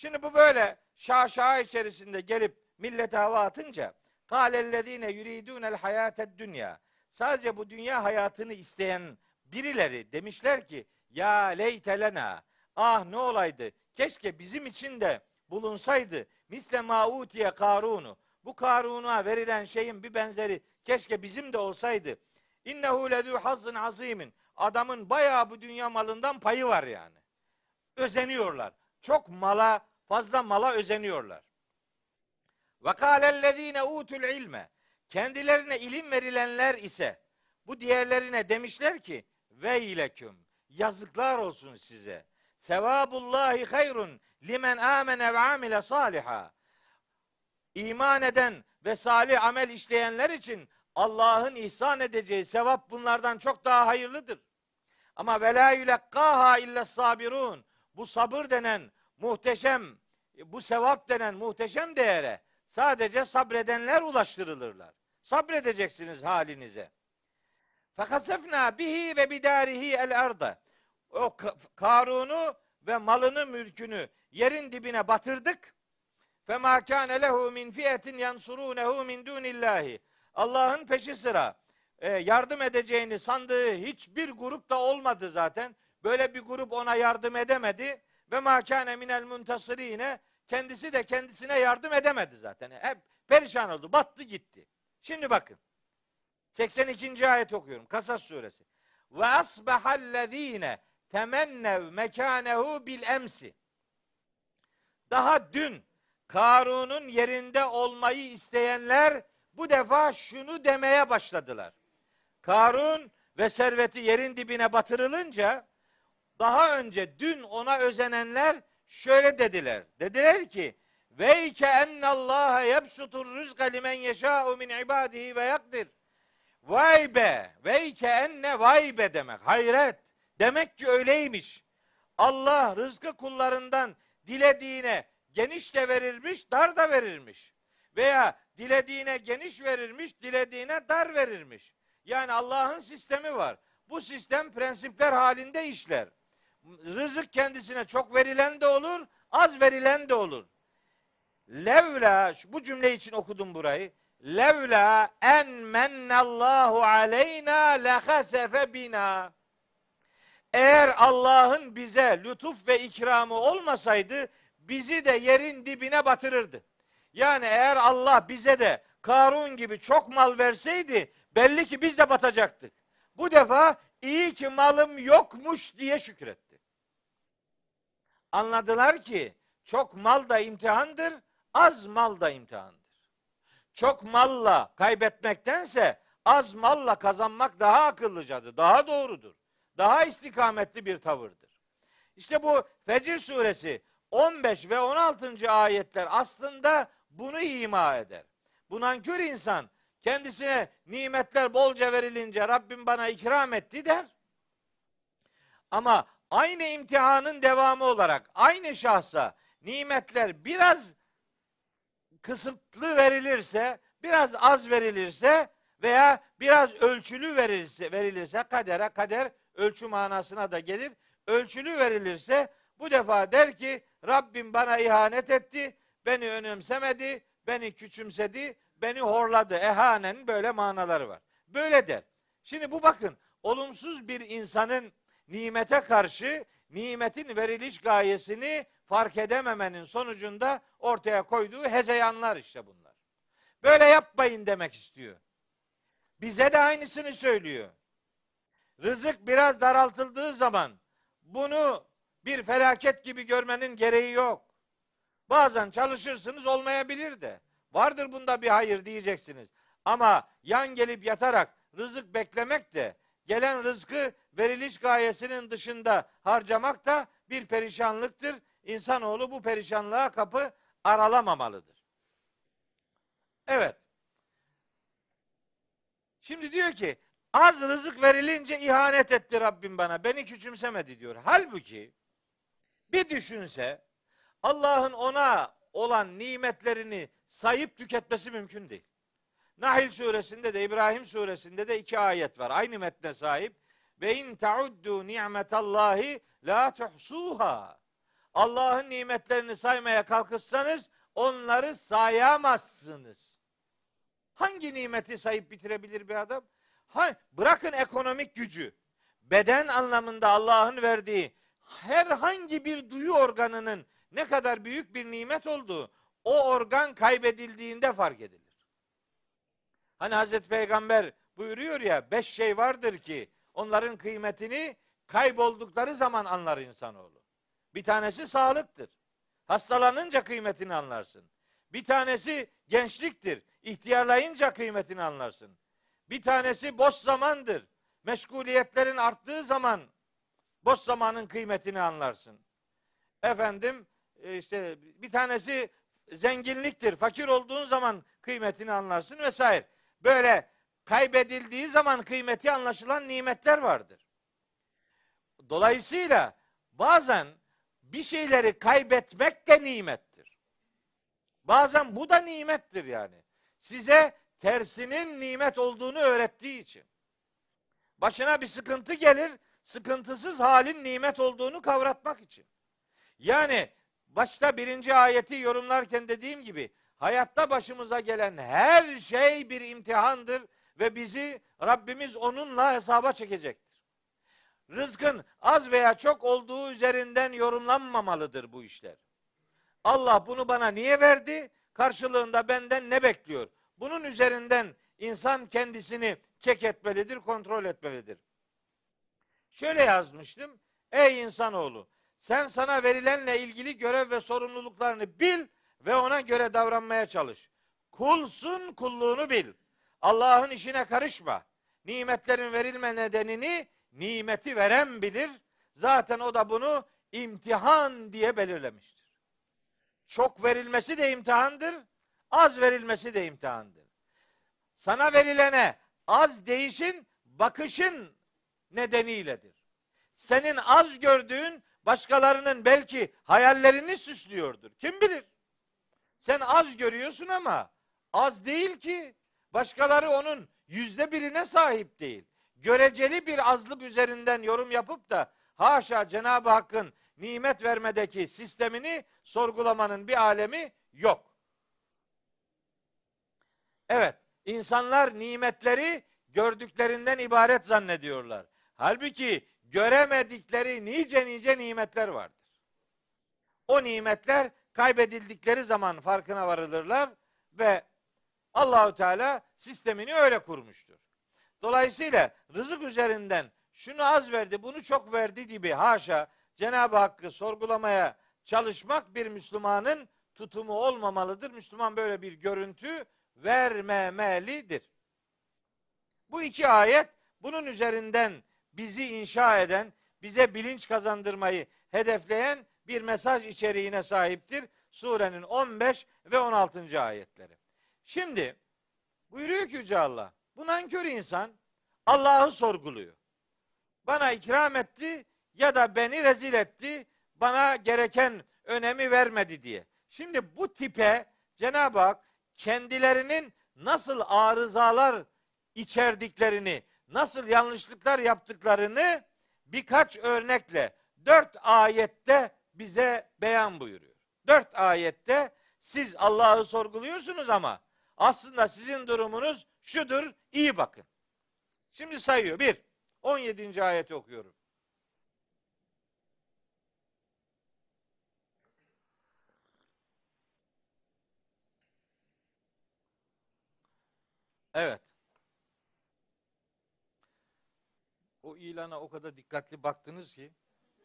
Şimdi bu böyle şaşaa içerisinde gelip millete hava atınca kâlellezîne yuridûnel hayâted dünya sadece bu dünya hayatını isteyen birileri demişler ki ya leytelena ah ne olaydı keşke bizim için de bulunsaydı misle mautiye karunu bu karuna verilen şeyin bir benzeri keşke bizim de olsaydı innehu lezû hazzın azimin adamın bayağı bu dünya malından payı var yani özeniyorlar çok mala fazla mala özeniyorlar. Ve kâlellezîne utul ilme. Kendilerine ilim verilenler ise bu diğerlerine demişler ki ve ileküm. Yazıklar olsun size. Sevabullahi hayrun limen amene ve amile saliha. İman eden ve salih amel işleyenler için Allah'ın ihsan edeceği sevap bunlardan çok daha hayırlıdır. Ama ve illa sabirun. Bu sabır denen muhteşem e, bu sevap denen muhteşem değere sadece sabredenler ulaştırılırlar. Sabredeceksiniz halinize. Fakasefna bihi ve bidarihi el arda. O Karun'u ve malını mülkünü yerin dibine batırdık. Ve ma kâne lehu min fiyetin yansurûnehu min dunillahi. Allah'ın peşi sıra e, yardım edeceğini sandığı hiçbir grup da olmadı zaten. Böyle bir grup ona yardım edemedi ve ma kana minel muntasirine kendisi de kendisine yardım edemedi zaten. Hep perişan oldu, battı gitti. Şimdi bakın. 82. ayet okuyorum. Kasas suresi. Ve asbahallezine temennev mekanehu bil emsi. Daha dün Karun'un yerinde olmayı isteyenler bu defa şunu demeye başladılar. Karun ve serveti yerin dibine batırılınca daha önce dün ona özenenler şöyle dediler. Dediler ki ve ke ennallaha yebsutur rızka limen yeşâ'u min ibadihi ve yakdir. Vay be, ve ike enne vay be demek. Hayret. Demek ki öyleymiş. Allah rızkı kullarından dilediğine geniş de verirmiş, dar da verirmiş. Veya dilediğine geniş verirmiş, dilediğine dar verirmiş. Yani Allah'ın sistemi var. Bu sistem prensipler halinde işler rızık kendisine çok verilen de olur, az verilen de olur. Levla, bu cümle için okudum burayı. Levla en mennallahu aleyna lehasefe bina. Eğer Allah'ın bize lütuf ve ikramı olmasaydı bizi de yerin dibine batırırdı. Yani eğer Allah bize de Karun gibi çok mal verseydi belli ki biz de batacaktık. Bu defa iyi ki malım yokmuş diye şükret. Anladılar ki çok mal da imtihandır, az mal da imtihandır. Çok malla kaybetmektense az malla kazanmak daha akıllıcadır, daha doğrudur. Daha istikametli bir tavırdır. İşte bu Fecir suresi 15 ve 16. ayetler aslında bunu ima eder. Bu nankör insan kendisine nimetler bolca verilince Rabbim bana ikram etti der. Ama aynı imtihanın devamı olarak aynı şahsa nimetler biraz kısıtlı verilirse, biraz az verilirse veya biraz ölçülü verilirse, verilirse kadere kader ölçü manasına da gelir. Ölçülü verilirse bu defa der ki Rabbim bana ihanet etti, beni önemsemedi, beni küçümsedi, beni horladı. Ehanen böyle manaları var. Böyle der. Şimdi bu bakın olumsuz bir insanın nimete karşı nimetin veriliş gayesini fark edememenin sonucunda ortaya koyduğu hezeyanlar işte bunlar. Böyle yapmayın demek istiyor. Bize de aynısını söylüyor. Rızık biraz daraltıldığı zaman bunu bir felaket gibi görmenin gereği yok. Bazen çalışırsınız olmayabilir de. Vardır bunda bir hayır diyeceksiniz. Ama yan gelip yatarak rızık beklemek de gelen rızkı veriliş gayesinin dışında harcamak da bir perişanlıktır. İnsanoğlu bu perişanlığa kapı aralamamalıdır. Evet. Şimdi diyor ki az rızık verilince ihanet etti Rabbim bana. Beni küçümsemedi diyor. Halbuki bir düşünse Allah'ın ona olan nimetlerini sayıp tüketmesi mümkün değil. Nahil suresinde de İbrahim suresinde de iki ayet var. Aynı metne sahip. Ve in tauddu ni'metallahi la tuhsuha. Allah'ın nimetlerini saymaya kalkışsanız onları sayamazsınız. Hangi nimeti sayıp bitirebilir bir adam? Ha, bırakın ekonomik gücü. Beden anlamında Allah'ın verdiği herhangi bir duyu organının ne kadar büyük bir nimet olduğu o organ kaybedildiğinde fark edilir. Hani Hazreti Peygamber buyuruyor ya beş şey vardır ki onların kıymetini kayboldukları zaman anlar insanoğlu. Bir tanesi sağlıktır. Hastalanınca kıymetini anlarsın. Bir tanesi gençliktir. İhtiyarlayınca kıymetini anlarsın. Bir tanesi boş zamandır. Meşguliyetlerin arttığı zaman boş zamanın kıymetini anlarsın. Efendim e, işte bir tanesi zenginliktir. Fakir olduğun zaman kıymetini anlarsın vesaire böyle kaybedildiği zaman kıymeti anlaşılan nimetler vardır. Dolayısıyla bazen bir şeyleri kaybetmek de nimettir. Bazen bu da nimettir yani. Size tersinin nimet olduğunu öğrettiği için. Başına bir sıkıntı gelir, sıkıntısız halin nimet olduğunu kavratmak için. Yani başta birinci ayeti yorumlarken dediğim gibi hayatta başımıza gelen her şey bir imtihandır ve bizi Rabbimiz onunla hesaba çekecektir. Rızkın az veya çok olduğu üzerinden yorumlanmamalıdır bu işler. Allah bunu bana niye verdi? Karşılığında benden ne bekliyor? Bunun üzerinden insan kendisini çek etmelidir, kontrol etmelidir. Şöyle yazmıştım. Ey insanoğlu, sen sana verilenle ilgili görev ve sorumluluklarını bil ve ona göre davranmaya çalış. Kulsun kulluğunu bil. Allah'ın işine karışma. Nimetlerin verilme nedenini nimeti veren bilir. Zaten o da bunu imtihan diye belirlemiştir. Çok verilmesi de imtihandır, az verilmesi de imtihandır. Sana verilene az değişin, bakışın nedeniyledir. Senin az gördüğün başkalarının belki hayallerini süslüyordur. Kim bilir? Sen az görüyorsun ama az değil ki. Başkaları onun yüzde birine sahip değil. Göreceli bir azlık üzerinden yorum yapıp da haşa Cenab-ı Hakk'ın nimet vermedeki sistemini sorgulamanın bir alemi yok. Evet, insanlar nimetleri gördüklerinden ibaret zannediyorlar. Halbuki göremedikleri nice nice nimetler vardır. O nimetler kaybedildikleri zaman farkına varılırlar ve Allahü Teala sistemini öyle kurmuştur. Dolayısıyla rızık üzerinden şunu az verdi, bunu çok verdi gibi haşa Cenab-ı Hakk'ı sorgulamaya çalışmak bir Müslümanın tutumu olmamalıdır. Müslüman böyle bir görüntü vermemelidir. Bu iki ayet bunun üzerinden bizi inşa eden, bize bilinç kazandırmayı hedefleyen bir mesaj içeriğine sahiptir. Surenin 15 ve 16. ayetleri. Şimdi buyuruyor ki Yüce Allah, bu nankör insan Allah'ı sorguluyor. Bana ikram etti ya da beni rezil etti, bana gereken önemi vermedi diye. Şimdi bu tipe Cenab-ı Hak kendilerinin nasıl arızalar içerdiklerini, nasıl yanlışlıklar yaptıklarını birkaç örnekle dört ayette bize beyan buyuruyor. Dört ayette siz Allah'ı sorguluyorsunuz ama aslında sizin durumunuz şudur, iyi bakın. Şimdi sayıyor. Bir, 17. ayeti okuyorum. Evet. O ilana o kadar dikkatli baktınız ki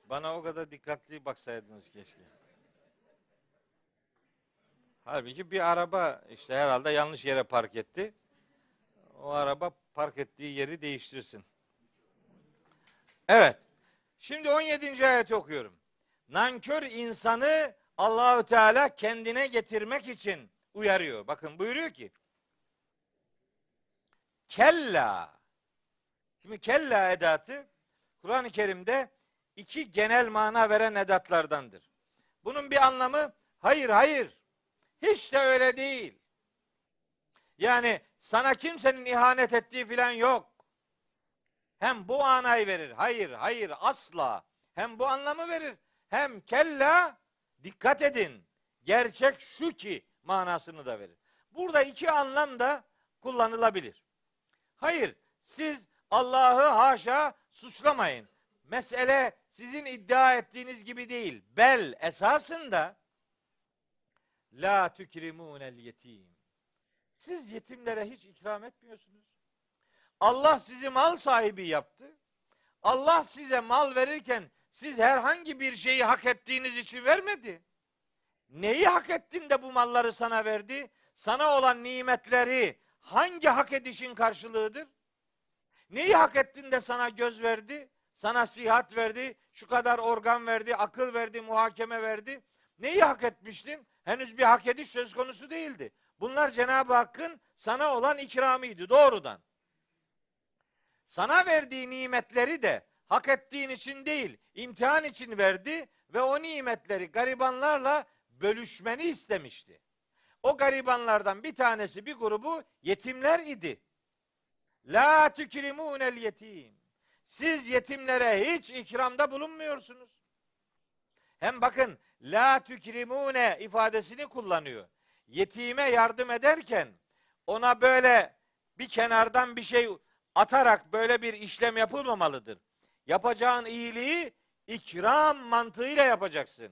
bana o kadar dikkatli baksaydınız keşke. Halbuki bir araba işte herhalde yanlış yere park etti. O araba park ettiği yeri değiştirsin. Evet. Şimdi 17. ayeti okuyorum. Nankör insanı Allahü Teala kendine getirmek için uyarıyor. Bakın buyuruyor ki Kella Şimdi kella edatı Kur'an-ı Kerim'de iki genel mana veren edatlardandır. Bunun bir anlamı hayır hayır. Hiç de öyle değil. Yani sana kimsenin ihanet ettiği filan yok. Hem bu anayı verir. Hayır, hayır asla. Hem bu anlamı verir. Hem kella dikkat edin. Gerçek şu ki manasını da verir. Burada iki anlam da kullanılabilir. Hayır, siz Allah'ı haşa suçlamayın. Mesele sizin iddia ettiğiniz gibi değil. Bel esasında la tükrimun el yetim. Siz yetimlere hiç ikram etmiyorsunuz. Allah sizi mal sahibi yaptı. Allah size mal verirken siz herhangi bir şeyi hak ettiğiniz için vermedi. Neyi hak ettin de bu malları sana verdi? Sana olan nimetleri hangi hak edişin karşılığıdır? Neyi hak ettin de sana göz verdi? Sana sihat verdi, şu kadar organ verdi, akıl verdi, muhakeme verdi. Neyi hak etmiştin? Henüz bir hak ediş söz konusu değildi. Bunlar Cenab-ı Hakk'ın sana olan ikramıydı doğrudan. Sana verdiği nimetleri de hak ettiğin için değil, imtihan için verdi ve o nimetleri garibanlarla bölüşmeni istemişti. O garibanlardan bir tanesi bir grubu yetimler idi. La tükrimunel yetim. Siz yetimlere hiç ikramda bulunmuyorsunuz. Hem bakın la tükrimune ifadesini kullanıyor. Yetime yardım ederken ona böyle bir kenardan bir şey atarak böyle bir işlem yapılmamalıdır. Yapacağın iyiliği ikram mantığıyla yapacaksın.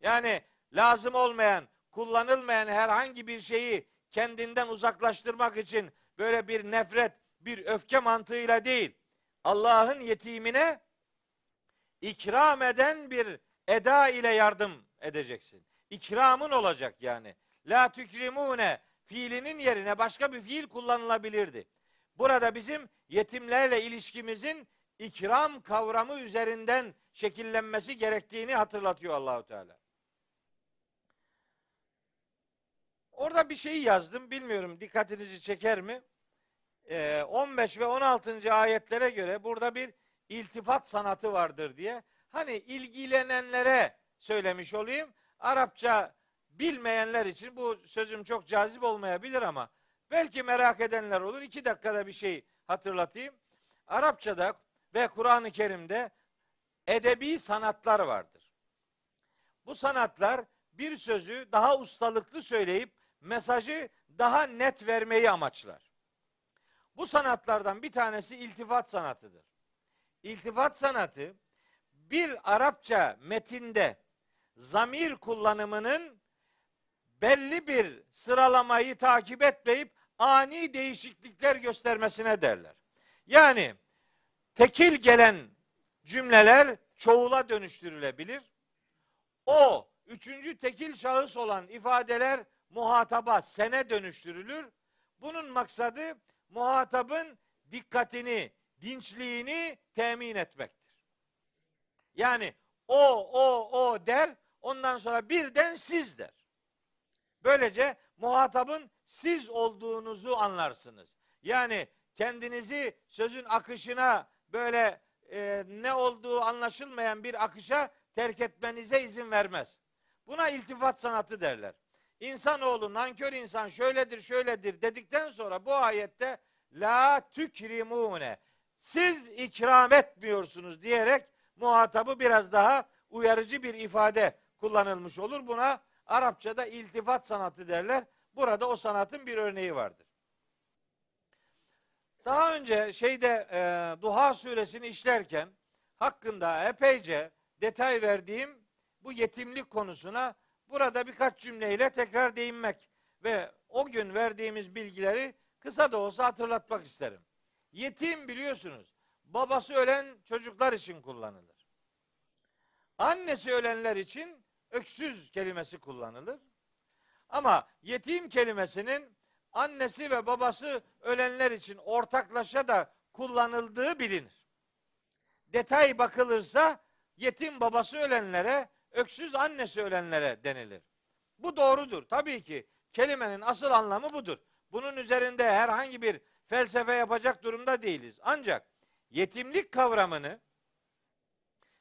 Yani lazım olmayan, kullanılmayan herhangi bir şeyi kendinden uzaklaştırmak için böyle bir nefret, bir öfke mantığıyla değil Allah'ın yetimine ikram eden bir eda ile yardım edeceksin. İkramın olacak yani. La tükrimune fiilinin yerine başka bir fiil kullanılabilirdi. Burada bizim yetimlerle ilişkimizin ikram kavramı üzerinden şekillenmesi gerektiğini hatırlatıyor Allahu Teala. Orada bir şey yazdım. Bilmiyorum dikkatinizi çeker mi? 15 e, ve 16. ayetlere göre burada bir iltifat sanatı vardır diye hani ilgilenenlere söylemiş olayım. Arapça bilmeyenler için bu sözüm çok cazip olmayabilir ama belki merak edenler olur. İki dakikada bir şey hatırlatayım. Arapçada ve Kur'an-ı Kerim'de edebi sanatlar vardır. Bu sanatlar bir sözü daha ustalıklı söyleyip mesajı daha net vermeyi amaçlar. Bu sanatlardan bir tanesi iltifat sanatıdır. İltifat sanatı bir Arapça metinde zamir kullanımının belli bir sıralamayı takip etmeyip ani değişiklikler göstermesine derler. Yani tekil gelen cümleler çoğula dönüştürülebilir. O üçüncü tekil şahıs olan ifadeler muhataba sene dönüştürülür. Bunun maksadı muhatabın dikkatini, dinçliğini temin etmektir. Yani o, o, o der, ondan sonra birden siz der. Böylece muhatabın siz olduğunuzu anlarsınız. Yani kendinizi sözün akışına böyle e, ne olduğu anlaşılmayan bir akışa terk etmenize izin vermez. Buna iltifat sanatı derler. İnsanoğlu nankör insan şöyledir şöyledir dedikten sonra bu ayette la tükrimune siz ikram etmiyorsunuz diyerek muhatabı biraz daha uyarıcı bir ifade kullanılmış olur. Buna Arapçada iltifat sanatı derler. Burada o sanatın bir örneği vardır. Daha önce şeyde e, Duha suresini işlerken hakkında epeyce detay verdiğim bu yetimlik konusuna burada birkaç cümleyle tekrar değinmek ve o gün verdiğimiz bilgileri kısa da olsa hatırlatmak isterim. Yetim biliyorsunuz babası ölen çocuklar için kullanılır. Annesi ölenler için öksüz kelimesi kullanılır. Ama yetim kelimesinin annesi ve babası ölenler için ortaklaşa da kullanıldığı bilinir. Detay bakılırsa yetim babası ölenlere öksüz annesi ölenlere denilir. Bu doğrudur. Tabii ki kelimenin asıl anlamı budur. Bunun üzerinde herhangi bir felsefe yapacak durumda değiliz. Ancak yetimlik kavramını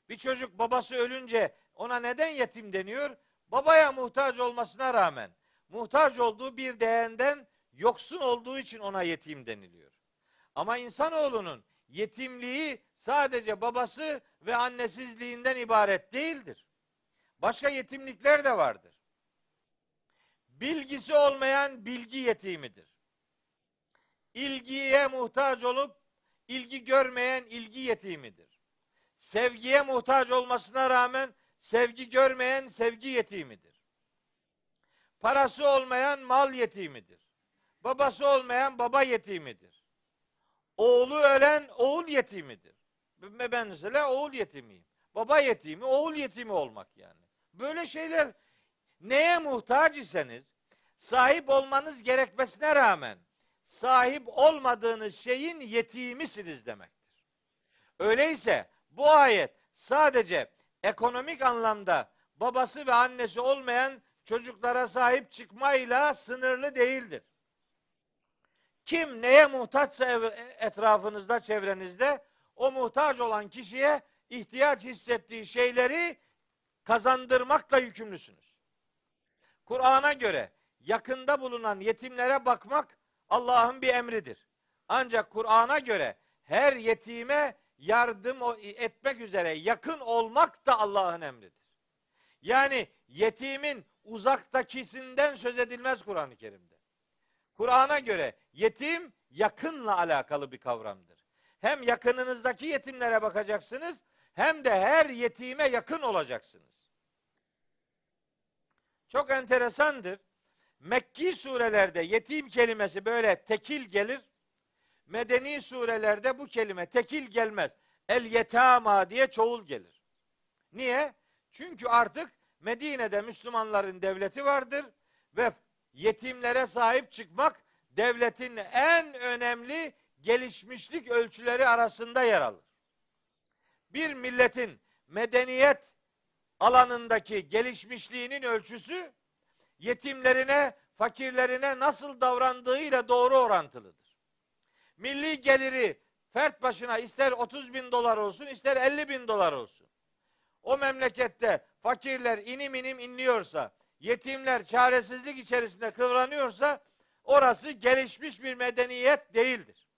bir çocuk babası ölünce ona neden yetim deniyor? Babaya muhtaç olmasına rağmen muhtaç olduğu bir değenden yoksun olduğu için ona yetim deniliyor. Ama insanoğlunun yetimliği sadece babası ve annesizliğinden ibaret değildir. Başka yetimlikler de vardır. Bilgisi olmayan bilgi yetimidir. İlgiye muhtaç olup ilgi görmeyen ilgi yetimidir. Sevgiye muhtaç olmasına rağmen sevgi görmeyen sevgi yetimidir. Parası olmayan mal yetimidir. Babası olmayan baba yetimidir. Oğlu ölen oğul yetimidir. Ben mesela oğul yetimiyim. Baba yetimi, oğul yetimi olmak yani. Böyle şeyler neye muhtaç iseniz sahip olmanız gerekmesine rağmen sahip olmadığınız şeyin yetimisiniz demektir. Öyleyse bu ayet sadece ekonomik anlamda babası ve annesi olmayan çocuklara sahip çıkmayla sınırlı değildir. Kim neye muhtaçsa etrafınızda, çevrenizde o muhtaç olan kişiye ihtiyaç hissettiği şeyleri kazandırmakla yükümlüsünüz. Kur'an'a göre yakında bulunan yetimlere bakmak Allah'ın bir emridir. Ancak Kur'an'a göre her yetime yardım etmek üzere yakın olmak da Allah'ın emridir. Yani yetimin uzaktakisinden söz edilmez Kur'an-ı Kerim'de. Kur'an'a göre yetim yakınla alakalı bir kavramdır. Hem yakınınızdaki yetimlere bakacaksınız hem de her yetime yakın olacaksınız. Çok enteresandır. Mekki surelerde yetim kelimesi böyle tekil gelir. Medeni surelerde bu kelime tekil gelmez. El yetama diye çoğul gelir. Niye? Çünkü artık Medine'de Müslümanların devleti vardır ve yetimlere sahip çıkmak devletin en önemli gelişmişlik ölçüleri arasında yer alır bir milletin medeniyet alanındaki gelişmişliğinin ölçüsü yetimlerine, fakirlerine nasıl davrandığıyla doğru orantılıdır. Milli geliri fert başına ister 30 bin dolar olsun ister 50 bin dolar olsun. O memlekette fakirler inim inim inliyorsa, yetimler çaresizlik içerisinde kıvranıyorsa orası gelişmiş bir medeniyet değildir.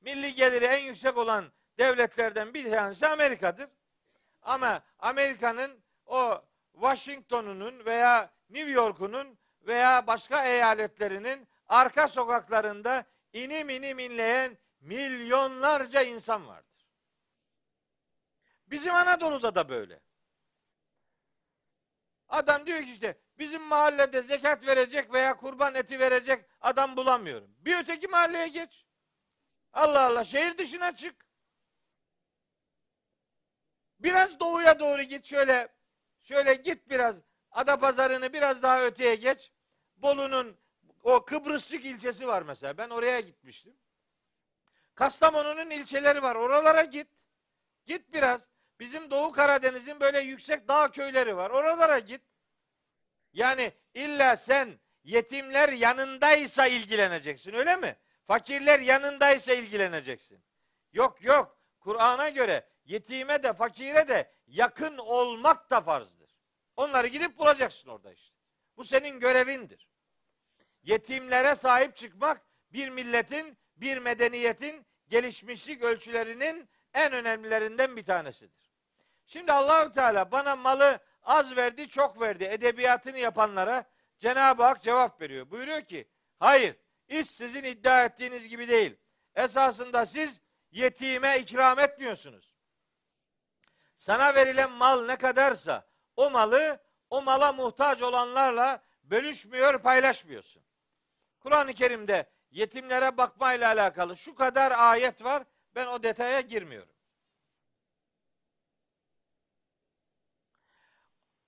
Milli geliri en yüksek olan devletlerden bir tanesi Amerika'dır. Ama Amerika'nın o Washington'unun veya New York'unun veya başka eyaletlerinin arka sokaklarında inim inim inleyen milyonlarca insan vardır. Bizim Anadolu'da da böyle. Adam diyor ki işte bizim mahallede zekat verecek veya kurban eti verecek adam bulamıyorum. Bir öteki mahalleye geç. Allah Allah şehir dışına çık. Biraz doğuya doğru git şöyle. Şöyle git biraz. Ada pazarını biraz daha öteye geç. Bolu'nun o Kıbrısçık ilçesi var mesela. Ben oraya gitmiştim. Kastamonu'nun ilçeleri var. Oralara git. Git biraz. Bizim Doğu Karadeniz'in böyle yüksek dağ köyleri var. Oralara git. Yani illa sen yetimler yanındaysa ilgileneceksin öyle mi? Fakirler yanındaysa ilgileneceksin. Yok yok. Kur'an'a göre yetime de fakire de yakın olmak da farzdır. Onları gidip bulacaksın orada işte. Bu senin görevindir. Yetimlere sahip çıkmak bir milletin, bir medeniyetin gelişmişlik ölçülerinin en önemlilerinden bir tanesidir. Şimdi Allahü Teala bana malı az verdi, çok verdi edebiyatını yapanlara Cenab-ı Hak cevap veriyor. Buyuruyor ki, hayır, iş sizin iddia ettiğiniz gibi değil. Esasında siz yetime ikram etmiyorsunuz. Sana verilen mal ne kadarsa o malı o mala muhtaç olanlarla bölüşmüyor, paylaşmıyorsun. Kur'an-ı Kerim'de yetimlere bakma ile alakalı şu kadar ayet var. Ben o detaya girmiyorum.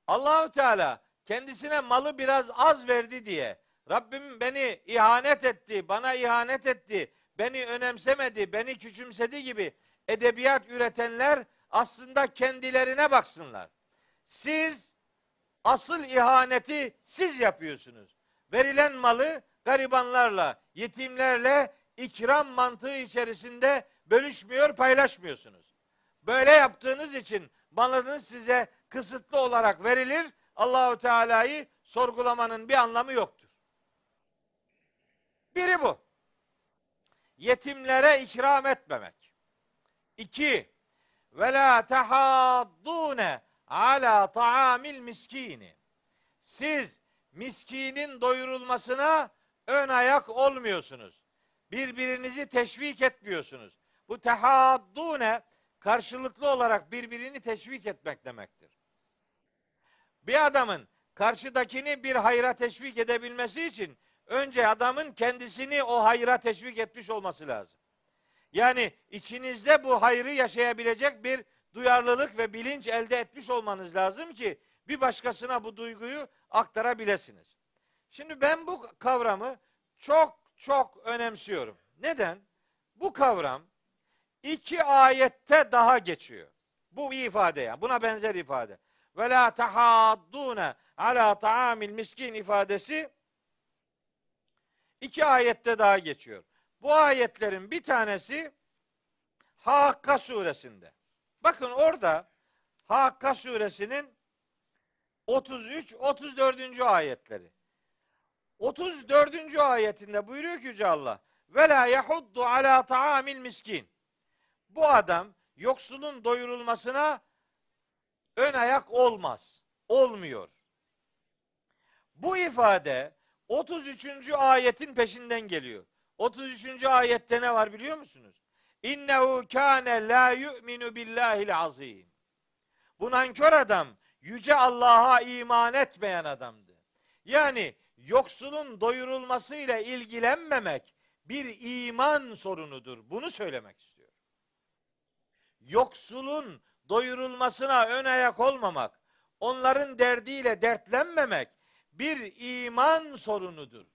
Allahu Teala kendisine malı biraz az verdi diye Rabbim beni ihanet etti, bana ihanet etti, beni önemsemedi, beni küçümsedi gibi edebiyat üretenler aslında kendilerine baksınlar. Siz asıl ihaneti siz yapıyorsunuz. Verilen malı garibanlarla, yetimlerle ikram mantığı içerisinde bölüşmüyor, paylaşmıyorsunuz. Böyle yaptığınız için malınız size kısıtlı olarak verilir. Allahu Teala'yı sorgulamanın bir anlamı yoktur. Biri bu. Yetimlere ikram etmemek. İki, ve la tahaddune ala taamil miskini. Siz miskinin doyurulmasına ön ayak olmuyorsunuz. Birbirinizi teşvik etmiyorsunuz. Bu tehaddune karşılıklı olarak birbirini teşvik etmek demektir. Bir adamın karşıdakini bir hayra teşvik edebilmesi için önce adamın kendisini o hayra teşvik etmiş olması lazım. Yani içinizde bu hayrı yaşayabilecek bir duyarlılık ve bilinç elde etmiş olmanız lazım ki bir başkasına bu duyguyu aktarabilesiniz. Şimdi ben bu kavramı çok çok önemsiyorum. Neden? Bu kavram iki ayette daha geçiyor. Bu ifade ya. Yani, buna benzer ifade. Ve la tahaddune ala taamil miskin ifadesi iki ayette daha geçiyor. Bu ayetlerin bir tanesi Hakka suresinde. Bakın orada Hakka suresinin 33 34. ayetleri. 34. ayetinde buyuruyor ki Yüce Allah ve la yahuddu ala taamil miskin. Bu adam yoksulun doyurulmasına ön ayak olmaz. Olmuyor. Bu ifade 33. ayetin peşinden geliyor. 33. ayette ne var biliyor musunuz? İnnehu kâne la yu'minu billahil azim. Bu nankör adam yüce Allah'a iman etmeyen adamdı. Yani yoksulun doyurulmasıyla ilgilenmemek bir iman sorunudur. Bunu söylemek istiyor. Yoksulun doyurulmasına ön ayak olmamak, onların derdiyle dertlenmemek bir iman sorunudur.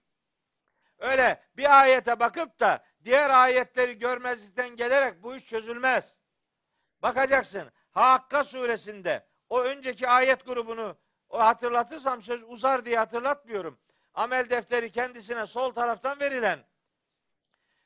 Öyle bir ayete bakıp da diğer ayetleri görmezlikten gelerek bu iş çözülmez. Bakacaksın Hakka suresinde o önceki ayet grubunu o hatırlatırsam söz uzar diye hatırlatmıyorum. Amel defteri kendisine sol taraftan verilen.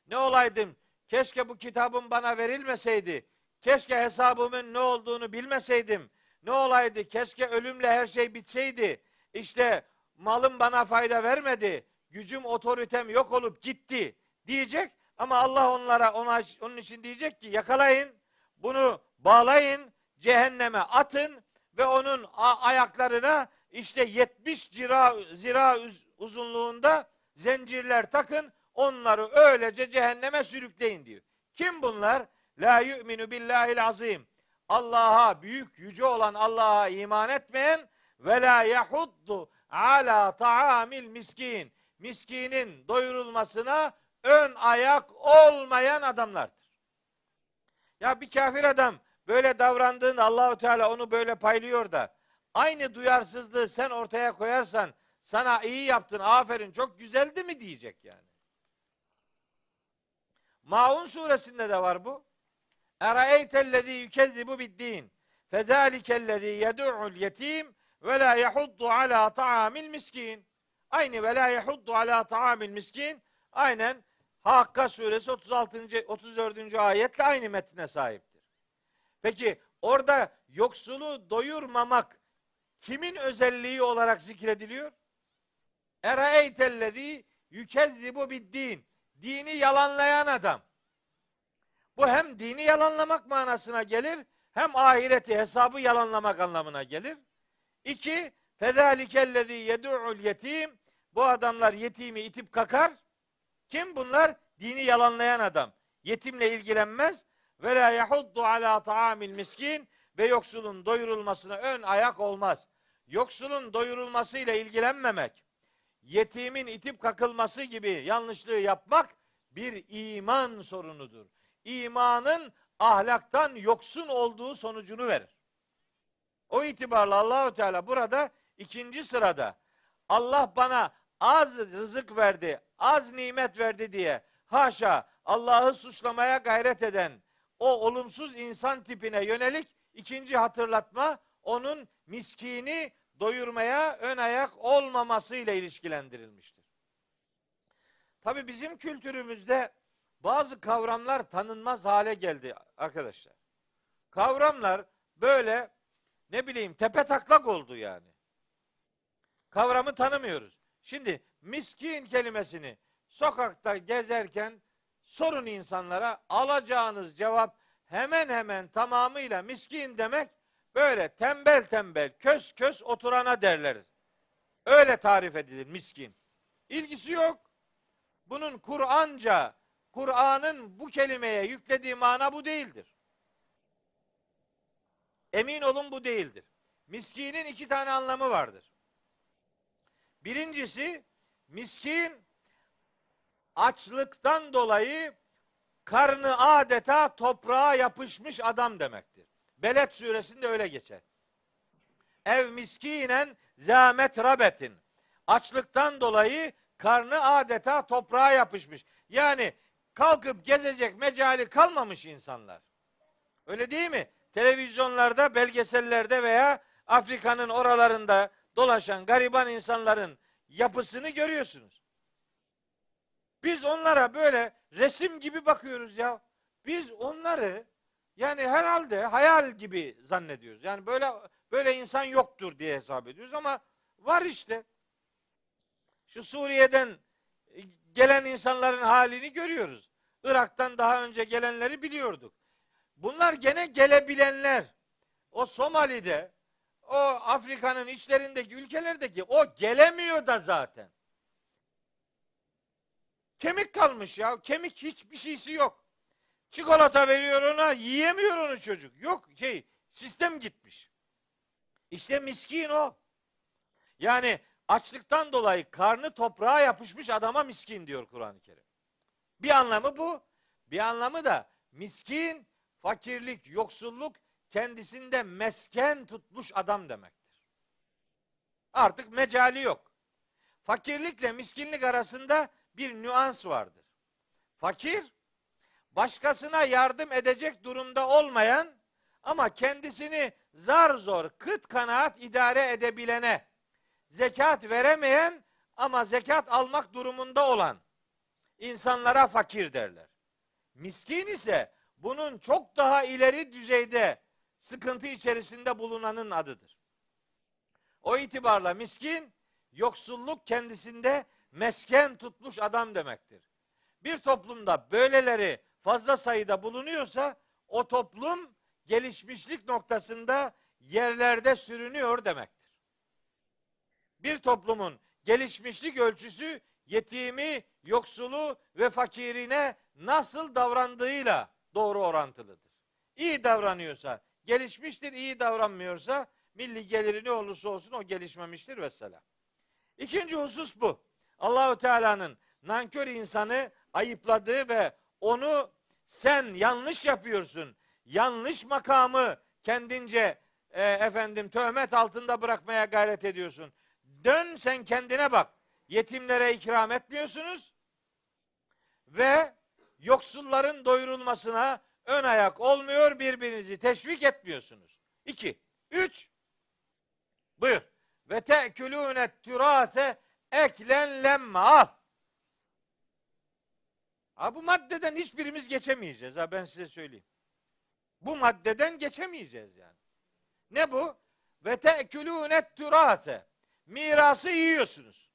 Ne olaydım? Keşke bu kitabım bana verilmeseydi. Keşke hesabımın ne olduğunu bilmeseydim. Ne olaydı? Keşke ölümle her şey bitseydi. İşte malım bana fayda vermedi gücüm, otoritem yok olup gitti diyecek ama Allah onlara ona, onun için diyecek ki yakalayın, bunu bağlayın, cehenneme atın ve onun ayaklarına işte 70 zira, zira uzunluğunda zincirler takın, onları öylece cehenneme sürükleyin diyor. Kim bunlar? La yu'minu billahil azim. Allah'a büyük yüce olan Allah'a iman etmeyen ve la yahuddu ala taamil miskin miskinin doyurulmasına ön ayak olmayan adamlardır. Ya bir kafir adam böyle davrandığında Allahu Teala onu böyle paylıyor da aynı duyarsızlığı sen ortaya koyarsan sana iyi yaptın aferin çok güzeldi mi diyecek yani. Maun suresinde de var bu. Eraeytellezî yükezzibu biddîn. Fezâlikellezî yedû'ul yetîm ve la yahuddu ala ta'amil miskin. Aynı ve la yahuddu ala ta'amil miskin. Aynen Hakka suresi 36. 34. ayetle aynı metne sahiptir. Peki orada yoksulu doyurmamak kimin özelliği olarak zikrediliyor? Eraeytellezî yükezzibu biddin. Dini yalanlayan adam. Bu hem dini yalanlamak manasına gelir, hem ahireti hesabı yalanlamak anlamına gelir. İki, fezâlikellezî yedû'ul yetim. Bu adamlar yetimi itip kakar. Kim bunlar? Dini yalanlayan adam. Yetimle ilgilenmez. Ve la yahuddu ala taamil miskin ve yoksulun doyurulmasına ön ayak olmaz. Yoksulun doyurulmasıyla ilgilenmemek, yetimin itip kakılması gibi yanlışlığı yapmak bir iman sorunudur. İmanın ahlaktan yoksun olduğu sonucunu verir. O itibarla Allahu Teala burada ikinci sırada Allah bana az rızık verdi, az nimet verdi diye haşa Allah'ı suçlamaya gayret eden o olumsuz insan tipine yönelik ikinci hatırlatma onun miskini doyurmaya ön ayak olmaması ile ilişkilendirilmiştir. Tabi bizim kültürümüzde bazı kavramlar tanınmaz hale geldi arkadaşlar. Kavramlar böyle ne bileyim tepe taklak oldu yani. Kavramı tanımıyoruz. Şimdi miskin kelimesini sokakta gezerken sorun insanlara alacağınız cevap hemen hemen tamamıyla miskin demek böyle tembel tembel kös kös oturana derler. Öyle tarif edilir miskin. İlgisi yok. Bunun Kur'anca, Kur'an'ın bu kelimeye yüklediği mana bu değildir. Emin olun bu değildir. Miskinin iki tane anlamı vardır. Birincisi miskin açlıktan dolayı karnı adeta toprağa yapışmış adam demektir. Beled suresinde öyle geçer. Ev miskinen zâmet rabetin. Açlıktan dolayı karnı adeta toprağa yapışmış. Yani kalkıp gezecek mecali kalmamış insanlar. Öyle değil mi? Televizyonlarda, belgesellerde veya Afrika'nın oralarında dolaşan gariban insanların yapısını görüyorsunuz. Biz onlara böyle resim gibi bakıyoruz ya. Biz onları yani herhalde hayal gibi zannediyoruz. Yani böyle böyle insan yoktur diye hesap ediyoruz ama var işte. Şu Suriye'den gelen insanların halini görüyoruz. Irak'tan daha önce gelenleri biliyorduk. Bunlar gene gelebilenler. O Somali'de o Afrika'nın içlerindeki ülkelerdeki o gelemiyor da zaten. Kemik kalmış ya. Kemik hiçbir şeysi yok. Çikolata veriyor ona, yiyemiyor onu çocuk. Yok şey, sistem gitmiş. İşte miskin o. Yani açlıktan dolayı karnı toprağa yapışmış adama miskin diyor Kur'an-ı Kerim. Bir anlamı bu. Bir anlamı da miskin, fakirlik, yoksulluk kendisinde mesken tutmuş adam demektir. Artık mecali yok. Fakirlikle miskinlik arasında bir nüans vardır. Fakir, başkasına yardım edecek durumda olmayan ama kendisini zar zor kıt kanaat idare edebilene, zekat veremeyen ama zekat almak durumunda olan insanlara fakir derler. Miskin ise bunun çok daha ileri düzeyde sıkıntı içerisinde bulunanın adıdır. O itibarla miskin, yoksulluk kendisinde mesken tutmuş adam demektir. Bir toplumda böyleleri fazla sayıda bulunuyorsa o toplum gelişmişlik noktasında yerlerde sürünüyor demektir. Bir toplumun gelişmişlik ölçüsü yetimi, yoksulu ve fakirine nasıl davrandığıyla doğru orantılıdır. İyi davranıyorsa gelişmiştir, iyi davranmıyorsa milli geliri ne olursa olsun o gelişmemiştir vesselam. İkinci husus bu. Allahu Teala'nın nankör insanı ayıpladığı ve onu sen yanlış yapıyorsun, yanlış makamı kendince e, efendim töhmet altında bırakmaya gayret ediyorsun. Dön sen kendine bak. Yetimlere ikram etmiyorsunuz ve yoksulların doyurulmasına ön ayak olmuyor, birbirinizi teşvik etmiyorsunuz. İki. Üç. Buyur. Ve te'külûne türase eklen lemme al. Ha bu maddeden hiçbirimiz geçemeyeceğiz. Ha ben size söyleyeyim. Bu maddeden geçemeyeceğiz yani. Ne bu? Ve te'külûne türase. Mirası yiyorsunuz.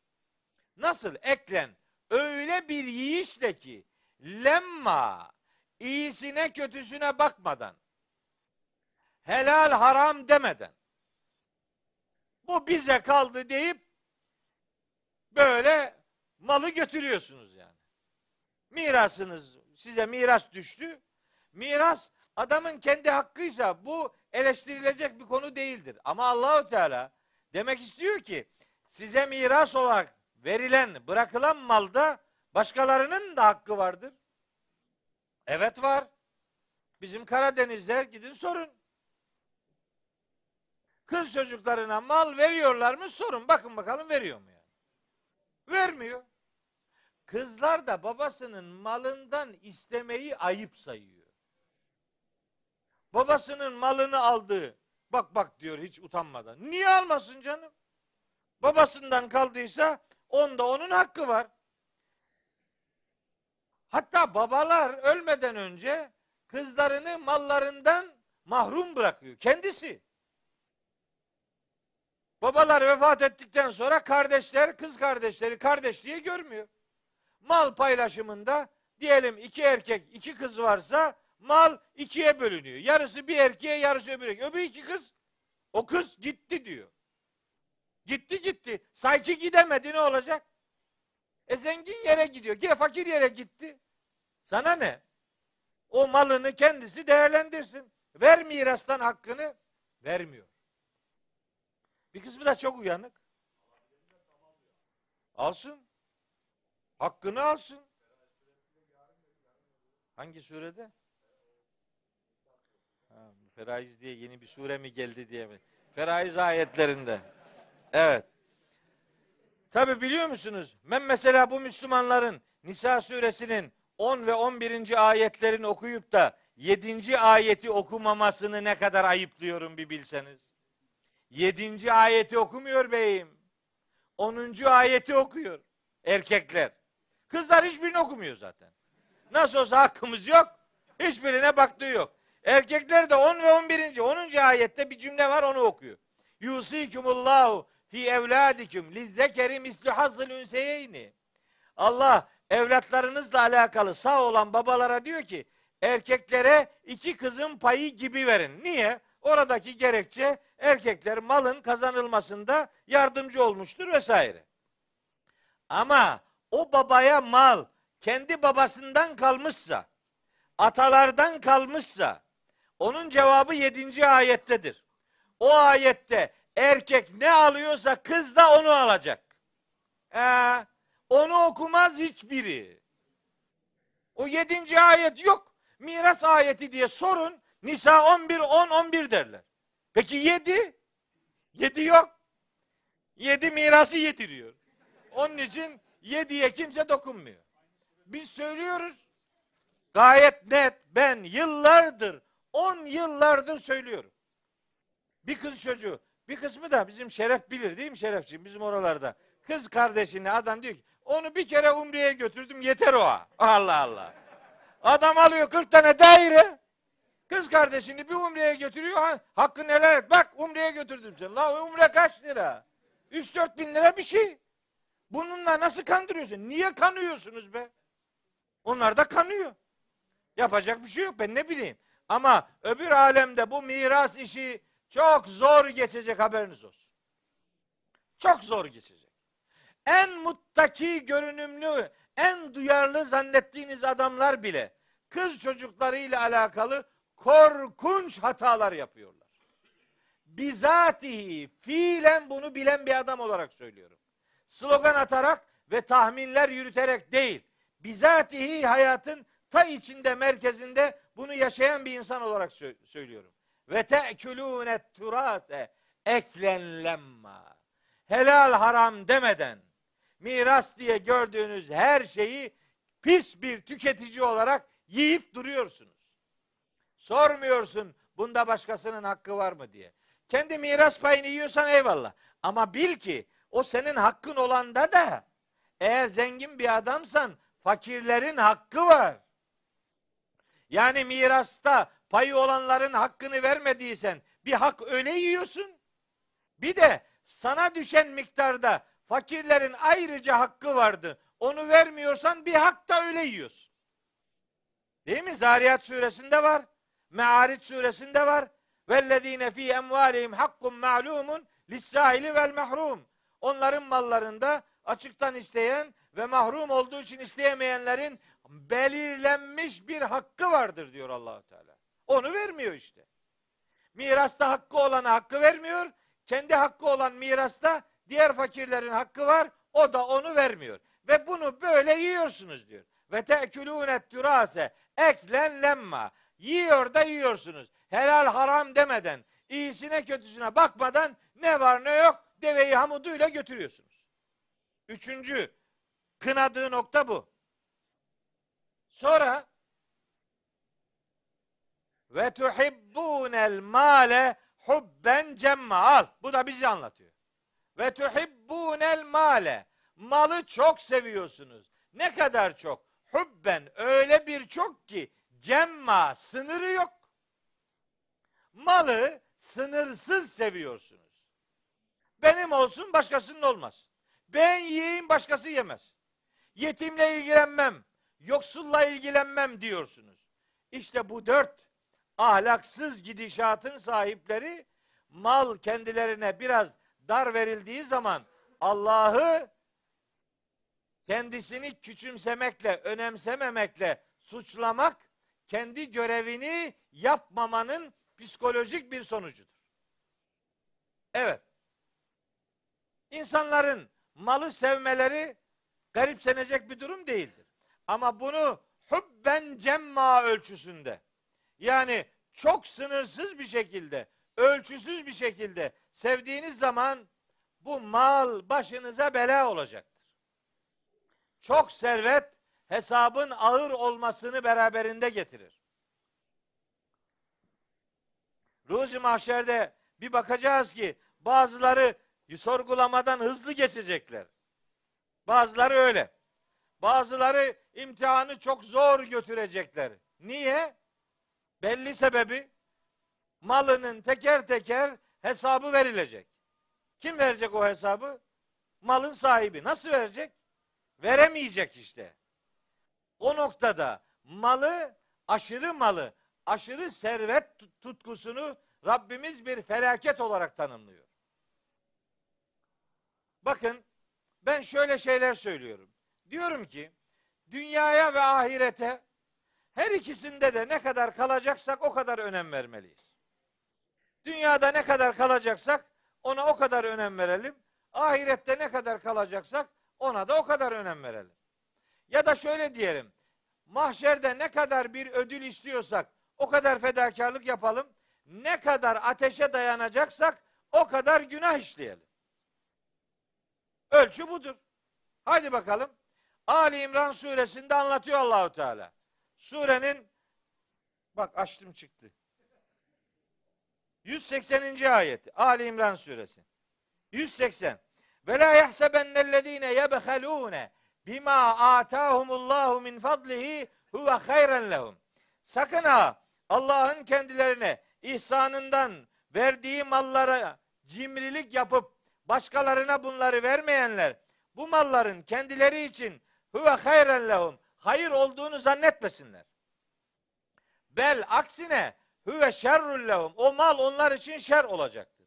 Nasıl? Eklen. Öyle bir yiyişle ki lemma iyisine kötüsüne bakmadan, helal haram demeden, bu bize kaldı deyip böyle malı götürüyorsunuz yani. Mirasınız, size miras düştü. Miras adamın kendi hakkıysa bu eleştirilecek bir konu değildir. Ama Allahu Teala demek istiyor ki size miras olarak verilen, bırakılan malda başkalarının da hakkı vardır. Evet var. Bizim Karadenizler gidin sorun. Kız çocuklarına mal veriyorlar mı sorun. Bakın bakalım veriyor mu yani. Vermiyor. Kızlar da babasının malından istemeyi ayıp sayıyor. Babasının malını aldığı, bak bak diyor hiç utanmadan. Niye almasın canım? Babasından kaldıysa onda onun hakkı var. Hatta babalar ölmeden önce kızlarını mallarından mahrum bırakıyor. Kendisi. Babalar vefat ettikten sonra kardeşler, kız kardeşleri kardeşliği görmüyor. Mal paylaşımında diyelim iki erkek, iki kız varsa mal ikiye bölünüyor. Yarısı bir erkeğe, yarısı öbür erkeğe. Öbür iki kız, o kız gitti diyor. Gitti gitti. Saycı gidemedi ne olacak? E zengin yere gidiyor. Gel fakir yere gitti. Sana ne? O malını kendisi değerlendirsin. Ver mirastan hakkını vermiyor. Bir kısmı da çok uyanık. Alsın. Hakkını alsın. Hangi surede? Ha, feraiz diye yeni bir sure mi geldi diye mi? Feraiz ayetlerinde. Evet. Tabi biliyor musunuz? Ben mesela bu Müslümanların Nisa suresinin 10 ve 11. ayetlerini okuyup da 7. ayeti okumamasını ne kadar ayıplıyorum bir bilseniz. 7. ayeti okumuyor beyim. 10. ayeti okuyor erkekler. Kızlar hiçbirini okumuyor zaten. Nasıl olsa hakkımız yok. Hiçbirine baktığı yok. Erkekler de 10 ve 11. 10. ayette bir cümle var onu okuyor. Yusikumullahu fi evladikum lizzekeri mislu hazzil ünseyeyni. Allah evlatlarınızla alakalı sağ olan babalara diyor ki erkeklere iki kızın payı gibi verin. Niye? Oradaki gerekçe erkekler malın kazanılmasında yardımcı olmuştur vesaire. Ama o babaya mal kendi babasından kalmışsa, atalardan kalmışsa onun cevabı 7. ayettedir. O ayette Erkek ne alıyorsa kız da onu alacak. Ee, onu okumaz hiçbiri. O yedinci ayet yok. Miras ayeti diye sorun. Nisa 11, 10, 11 derler. Peki yedi? Yedi yok. Yedi mirası yediriyor. Onun için yediye kimse dokunmuyor. Biz söylüyoruz. Gayet net ben yıllardır, on yıllardır söylüyorum. Bir kız çocuğu bir kısmı da bizim Şeref bilir değil mi Şerefciğim bizim oralarda. Kız kardeşini adam diyor ki onu bir kere Umre'ye götürdüm yeter o. Allah Allah. Adam alıyor 40 tane daire. Kız kardeşini bir Umre'ye götürüyor. Hakkı neler et. Bak Umre'ye götürdüm seni. La Umre kaç lira? 3-4 bin lira bir şey. Bununla nasıl kandırıyorsun? Niye kanıyorsunuz be? Onlar da kanıyor. Yapacak bir şey yok ben ne bileyim. Ama öbür alemde bu miras işi çok zor geçecek haberiniz olsun. Çok zor geçecek. En muttaki görünümlü, en duyarlı zannettiğiniz adamlar bile kız çocuklarıyla alakalı korkunç hatalar yapıyorlar. Bizatihi fiilen bunu bilen bir adam olarak söylüyorum. Slogan atarak ve tahminler yürüterek değil. Bizatihi hayatın ta içinde merkezinde bunu yaşayan bir insan olarak söylüyorum. Ve te'külûne turase eklen lemma. Helal haram demeden miras diye gördüğünüz her şeyi pis bir tüketici olarak yiyip duruyorsunuz. Sormuyorsun bunda başkasının hakkı var mı diye. Kendi miras payını yiyorsan eyvallah. Ama bil ki o senin hakkın olanda da eğer zengin bir adamsan fakirlerin hakkı var. Yani mirasta payı olanların hakkını vermediysen bir hak öyle yiyorsun. Bir de sana düşen miktarda fakirlerin ayrıca hakkı vardı. Onu vermiyorsan bir hak da öyle yiyorsun. Değil mi? Zariyat suresinde var. Me'arit suresinde var. Vellezine fi emvalihim hakkun ma'lumun lissahili vel mahrum. Onların mallarında açıktan isteyen ve mahrum olduğu için isteyemeyenlerin belirlenmiş bir hakkı vardır diyor Allahu Teala. Onu vermiyor işte. Mirasta hakkı olana hakkı vermiyor. Kendi hakkı olan mirasta diğer fakirlerin hakkı var. O da onu vermiyor. Ve bunu böyle yiyorsunuz diyor. Ve te'külûne türase eklen lemma. Yiyor da yiyorsunuz. Helal haram demeden, iyisine kötüsüne bakmadan ne var ne yok deveyi hamuduyla götürüyorsunuz. Üçüncü kınadığı nokta bu. Sonra ve tuhibbunel male hubben cemma. Al. Bu da bizi anlatıyor. Ve tuhibbunel male. Malı çok seviyorsunuz. Ne kadar çok? Hubben öyle bir çok ki cemma sınırı yok. Malı sınırsız seviyorsunuz. Benim olsun başkasının olmaz. Ben yiyeyim başkası yemez. Yetimle ilgilenmem, yoksulla ilgilenmem diyorsunuz. İşte bu dört ahlaksız gidişatın sahipleri mal kendilerine biraz dar verildiği zaman Allah'ı kendisini küçümsemekle, önemsememekle suçlamak kendi görevini yapmamanın psikolojik bir sonucudur. Evet. İnsanların malı sevmeleri garipsenecek bir durum değildir. Ama bunu hübben cemma ölçüsünde yani çok sınırsız bir şekilde, ölçüsüz bir şekilde sevdiğiniz zaman bu mal başınıza bela olacaktır. Çok servet hesabın ağır olmasını beraberinde getirir. Ruzi mahşerde bir bakacağız ki bazıları sorgulamadan hızlı geçecekler. Bazıları öyle. Bazıları imtihanı çok zor götürecekler. Niye? belli sebebi malının teker teker hesabı verilecek. Kim verecek o hesabı? Malın sahibi. Nasıl verecek? Veremeyecek işte. O noktada malı, aşırı malı, aşırı servet tutkusunu Rabbimiz bir felaket olarak tanımlıyor. Bakın ben şöyle şeyler söylüyorum. Diyorum ki dünyaya ve ahirete her ikisinde de ne kadar kalacaksak o kadar önem vermeliyiz. Dünyada ne kadar kalacaksak ona o kadar önem verelim. Ahirette ne kadar kalacaksak ona da o kadar önem verelim. Ya da şöyle diyelim. Mahşerde ne kadar bir ödül istiyorsak o kadar fedakarlık yapalım. Ne kadar ateşe dayanacaksak o kadar günah işleyelim. Ölçü budur. Hadi bakalım. Ali İmran suresinde anlatıyor Allahu Teala. Surenin bak açtım çıktı. 180. ayeti Ali İmran suresi. 180. Ve la yahsebennellezine yebhalune bima atahumullahu min fadlihi huve hayren lehum. Sakın ha Allah'ın kendilerine ihsanından verdiği mallara cimrilik yapıp başkalarına bunları vermeyenler bu malların kendileri için huve hayren lehum hayır olduğunu zannetmesinler. Bel aksine hüve şerrül lehum. O mal onlar için şer olacaktır.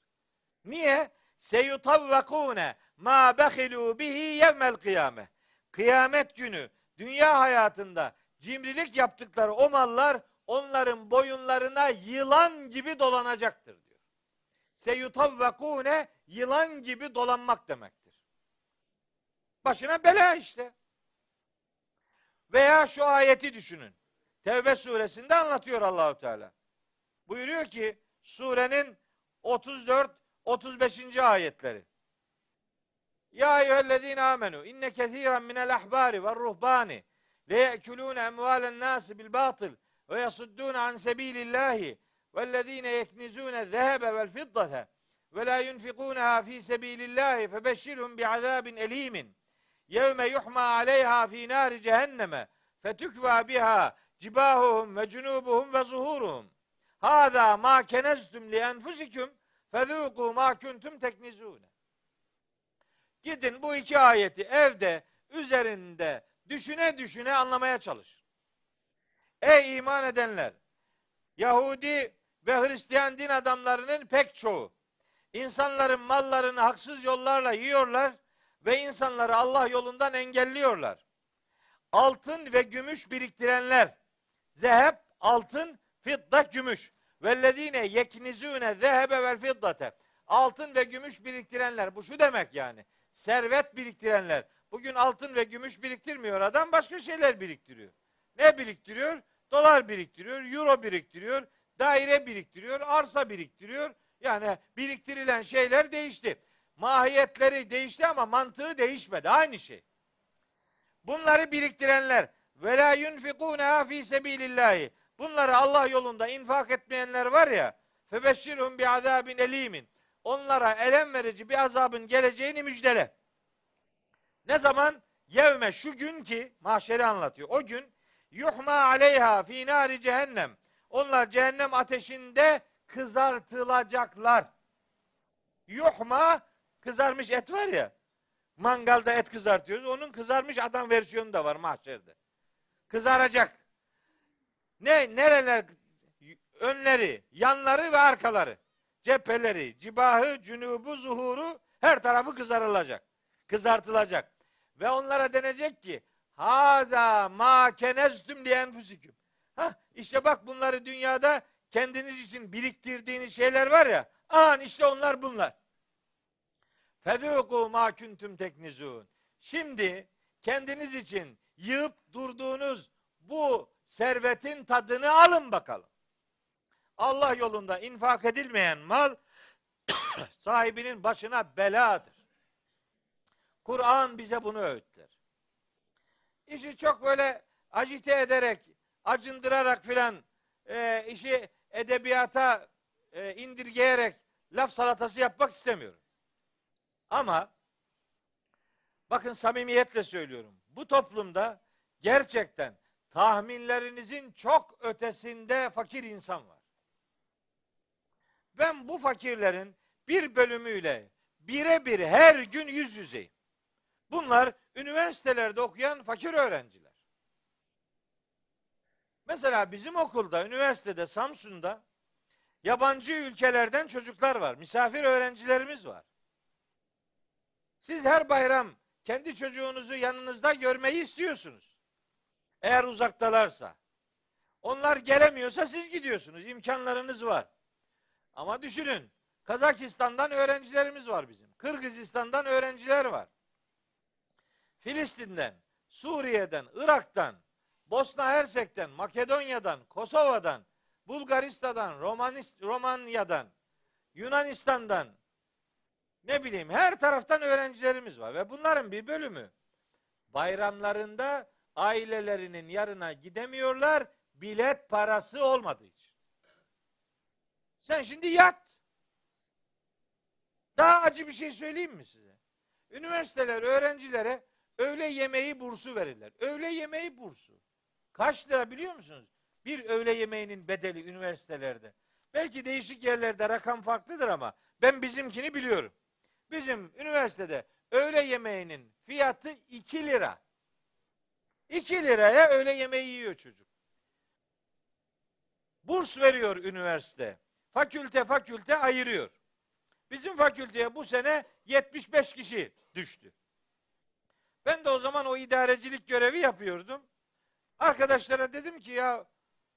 Niye? Seyutavvakune ma behilu bihi yevmel kıyame. Kıyamet günü dünya hayatında cimrilik yaptıkları o mallar onların boyunlarına yılan gibi dolanacaktır diyor. Seyutavvakune yılan gibi dolanmak demektir. Başına bela işte. Veya şu ayeti düşünün. Tevbe suresinde anlatıyor Allahu Teala. Buyuruyor ki surenin 34 35. ayetleri. Ya eyyühellezine amenu inne kesiren minel ahbari ve ruhbani le ye'kulune emvalen nasi bil batıl ve yasuddun an sebilillahi vellezine yeknizune zehebe vel fiddate ve la yunfikunaha fi sebilillahi febeşşirhum bi azabin elimin.'' yevme yuhma aleyha fi nari cehenneme fetükva biha cibahuhum ve cunubuhum ve zuhuruhum. Hâzâ mâ keneztüm li enfusikum fezûkû mâ kuntum teknizûne. Gidin bu iki ayeti evde, üzerinde düşüne düşüne anlamaya çalış. Ey iman edenler! Yahudi ve Hristiyan din adamlarının pek çoğu insanların mallarını haksız yollarla yiyorlar ve insanları Allah yolundan engelliyorlar. Altın ve gümüş biriktirenler zehep, altın, fidda, gümüş. Vellezine yeknizune zehebe vel fiddate. Altın ve gümüş biriktirenler. Bu şu demek yani. Servet biriktirenler. Bugün altın ve gümüş biriktirmiyor adam başka şeyler biriktiriyor. Ne biriktiriyor? Dolar biriktiriyor, euro biriktiriyor, daire biriktiriyor, arsa biriktiriyor. Yani biriktirilen şeyler değişti. Mahiyetleri değişti ama mantığı değişmedi. Aynı şey. Bunları biriktirenler ve la yunfikûne fî sebîlillâhi. Bunları Allah yolunda infak etmeyenler var ya febeşşirhum bi azabin elimin. Onlara elem verici bir azabın geleceğini müjdele. Ne zaman? Yevme şu gün ki mahşeri anlatıyor. O gün yuhma aleyha fi nari cehennem. Onlar cehennem ateşinde kızartılacaklar. Yuhma Kızarmış et var ya. Mangalda et kızartıyoruz. Onun kızarmış adam versiyonu da var mahşerde. Kızaracak. Ne nereler önleri, yanları ve arkaları, cepheleri, cibahı, cünubu, zuhuru her tarafı kızarılacak. Kızartılacak. Ve onlara denecek ki Hada ma keneztüm diyen enfusikum. Ha işte bak bunları dünyada kendiniz için biriktirdiğiniz şeyler var ya. An işte onlar bunlar. Fezûkû mâ küntüm teknizûn. Şimdi kendiniz için yığıp durduğunuz bu servetin tadını alın bakalım. Allah yolunda infak edilmeyen mal sahibinin başına beladır. Kur'an bize bunu öğütler. İşi çok böyle acite ederek, acındırarak filan e, işi edebiyata e, indirgeyerek laf salatası yapmak istemiyorum. Ama bakın samimiyetle söylüyorum. Bu toplumda gerçekten tahminlerinizin çok ötesinde fakir insan var. Ben bu fakirlerin bir bölümüyle birebir her gün yüz yüzeyim. Bunlar üniversitelerde okuyan fakir öğrenciler. Mesela bizim okulda, üniversitede, Samsun'da yabancı ülkelerden çocuklar var. Misafir öğrencilerimiz var. Siz her bayram kendi çocuğunuzu yanınızda görmeyi istiyorsunuz. Eğer uzaktalarsa. Onlar gelemiyorsa siz gidiyorsunuz. İmkanlarınız var. Ama düşünün. Kazakistan'dan öğrencilerimiz var bizim. Kırgızistan'dan öğrenciler var. Filistin'den, Suriye'den, Irak'tan, Bosna Hersek'ten, Makedonya'dan, Kosova'dan, Bulgaristan'dan, Romanist, Romanya'dan, Yunanistan'dan, ne bileyim her taraftan öğrencilerimiz var ve bunların bir bölümü bayramlarında ailelerinin yarına gidemiyorlar bilet parası olmadığı için. Sen şimdi yat. Daha acı bir şey söyleyeyim mi size? Üniversiteler öğrencilere öğle yemeği bursu verirler. Öğle yemeği bursu. Kaç lira biliyor musunuz? Bir öğle yemeğinin bedeli üniversitelerde. Belki değişik yerlerde rakam farklıdır ama ben bizimkini biliyorum. Bizim üniversitede öğle yemeğinin fiyatı 2 lira. 2 liraya öğle yemeği yiyor çocuk. Burs veriyor üniversite. Fakülte fakülte ayırıyor. Bizim fakülteye bu sene 75 kişi düştü. Ben de o zaman o idarecilik görevi yapıyordum. Arkadaşlara dedim ki ya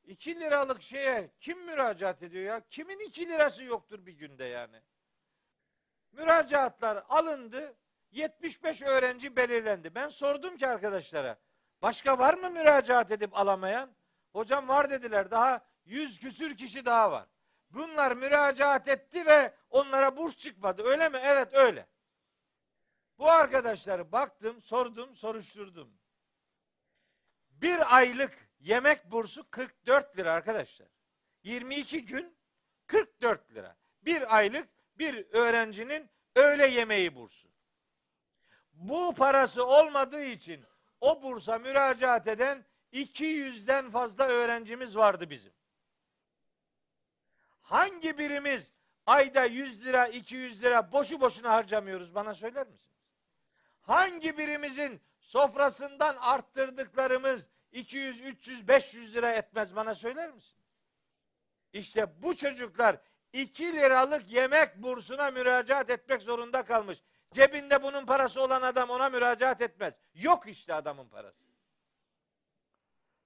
2 liralık şeye kim müracaat ediyor ya? Kimin 2 lirası yoktur bir günde yani? müracaatlar alındı. 75 öğrenci belirlendi. Ben sordum ki arkadaşlara. Başka var mı müracaat edip alamayan? Hocam var dediler. Daha yüz küsür kişi daha var. Bunlar müracaat etti ve onlara burs çıkmadı. Öyle mi? Evet öyle. Bu arkadaşları baktım, sordum, soruşturdum. Bir aylık yemek bursu 44 lira arkadaşlar. 22 gün 44 lira. Bir aylık bir öğrencinin öğle yemeği bursu. Bu parası olmadığı için o bursa müracaat eden 200'den fazla öğrencimiz vardı bizim. Hangi birimiz ayda 100 lira, 200 lira boşu boşuna harcamıyoruz bana söyler misiniz? Hangi birimizin sofrasından arttırdıklarımız 200, 300, 500 lira etmez bana söyler misin? İşte bu çocuklar 2 liralık yemek bursuna müracaat etmek zorunda kalmış. Cebinde bunun parası olan adam ona müracaat etmez. Yok işte adamın parası.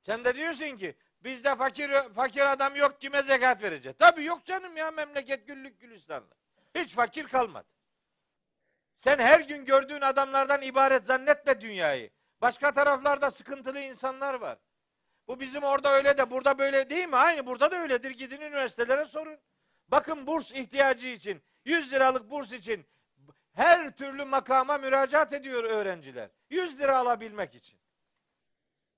Sen de diyorsun ki bizde fakir fakir adam yok kime zekat vereceğiz? Tabii yok canım ya memleket güllük gülistanlı. Hiç fakir kalmadı. Sen her gün gördüğün adamlardan ibaret zannetme dünyayı. Başka taraflarda sıkıntılı insanlar var. Bu bizim orada öyle de burada böyle değil mi? Aynı burada da öyledir. Gidin üniversitelere sorun. Bakın burs ihtiyacı için 100 liralık burs için her türlü makama müracaat ediyor öğrenciler. 100 lira alabilmek için.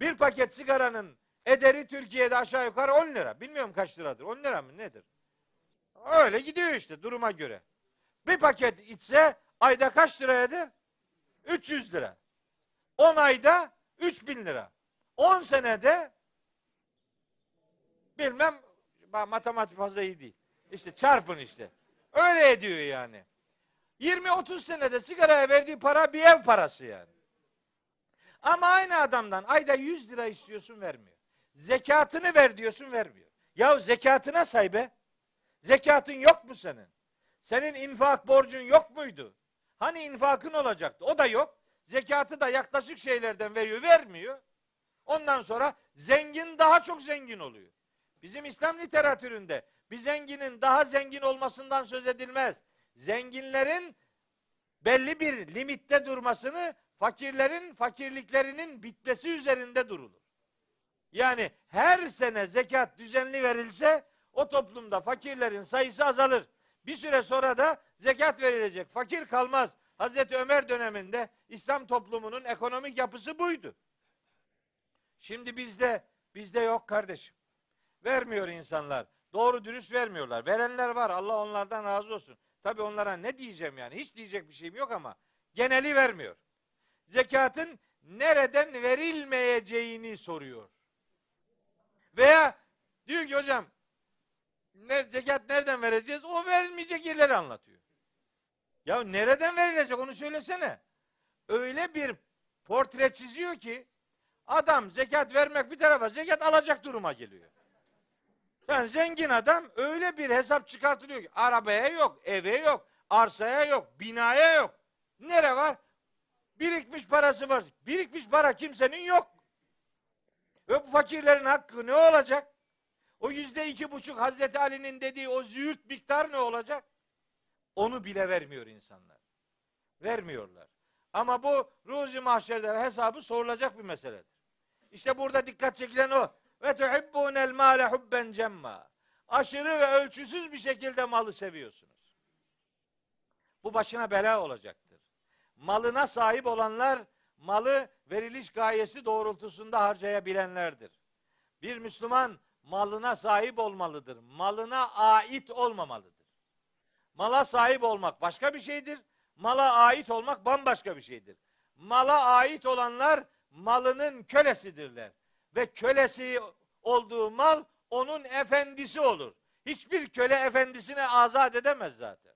Bir paket sigaranın ederi Türkiye'de aşağı yukarı 10 lira. Bilmiyorum kaç liradır. 10 lira mı nedir? Öyle gidiyor işte duruma göre. Bir paket içse ayda kaç lirayadır? 300 lira. 10 ayda 3000 lira. 10 senede bilmem matematik fazla iyi değil. İşte çarpın işte. Öyle ediyor yani. 20-30 senede sigaraya verdiği para bir ev parası yani. Ama aynı adamdan ayda 100 lira istiyorsun vermiyor. Zekatını ver diyorsun vermiyor. Ya zekatına say be. Zekatın yok mu senin? Senin infak borcun yok muydu? Hani infakın olacaktı? O da yok. Zekatı da yaklaşık şeylerden veriyor, vermiyor. Ondan sonra zengin daha çok zengin oluyor. Bizim İslam literatüründe bir zenginin daha zengin olmasından söz edilmez. Zenginlerin belli bir limitte durmasını, fakirlerin fakirliklerinin bitmesi üzerinde durulur. Yani her sene zekat düzenli verilse o toplumda fakirlerin sayısı azalır. Bir süre sonra da zekat verilecek. Fakir kalmaz. Hazreti Ömer döneminde İslam toplumunun ekonomik yapısı buydu. Şimdi bizde bizde yok kardeşim. Vermiyor insanlar. Doğru dürüst vermiyorlar. Verenler var. Allah onlardan razı olsun. Tabi onlara ne diyeceğim yani? Hiç diyecek bir şeyim yok ama geneli vermiyor. Zekatın nereden verilmeyeceğini soruyor. Veya diyor ki hocam ne, zekat nereden vereceğiz? O verilmeyecek yerleri anlatıyor. Ya nereden verilecek onu söylesene. Öyle bir portre çiziyor ki adam zekat vermek bir tarafa zekat alacak duruma geliyor. Yani zengin adam öyle bir hesap çıkartılıyor ki arabaya yok, eve yok, arsaya yok, binaya yok. Nere var? Birikmiş parası var. Birikmiş para kimsenin yok. Ve bu fakirlerin hakkı ne olacak? O yüzde iki buçuk Hazreti Ali'nin dediği o züğürt miktar ne olacak? Onu bile vermiyor insanlar. Vermiyorlar. Ama bu ruzi mahşerde hesabı sorulacak bir meseledir. İşte burada dikkat çekilen o. Ve tuhibbunel male hubben cemma. Aşırı ve ölçüsüz bir şekilde malı seviyorsunuz. Bu başına bela olacaktır. Malına sahip olanlar malı veriliş gayesi doğrultusunda harcayabilenlerdir. Bir Müslüman malına sahip olmalıdır. Malına ait olmamalıdır. Mala sahip olmak başka bir şeydir. Mala ait olmak bambaşka bir şeydir. Mala ait olanlar malının kölesidirler ve kölesi olduğu mal onun efendisi olur. Hiçbir köle efendisine azat edemez zaten.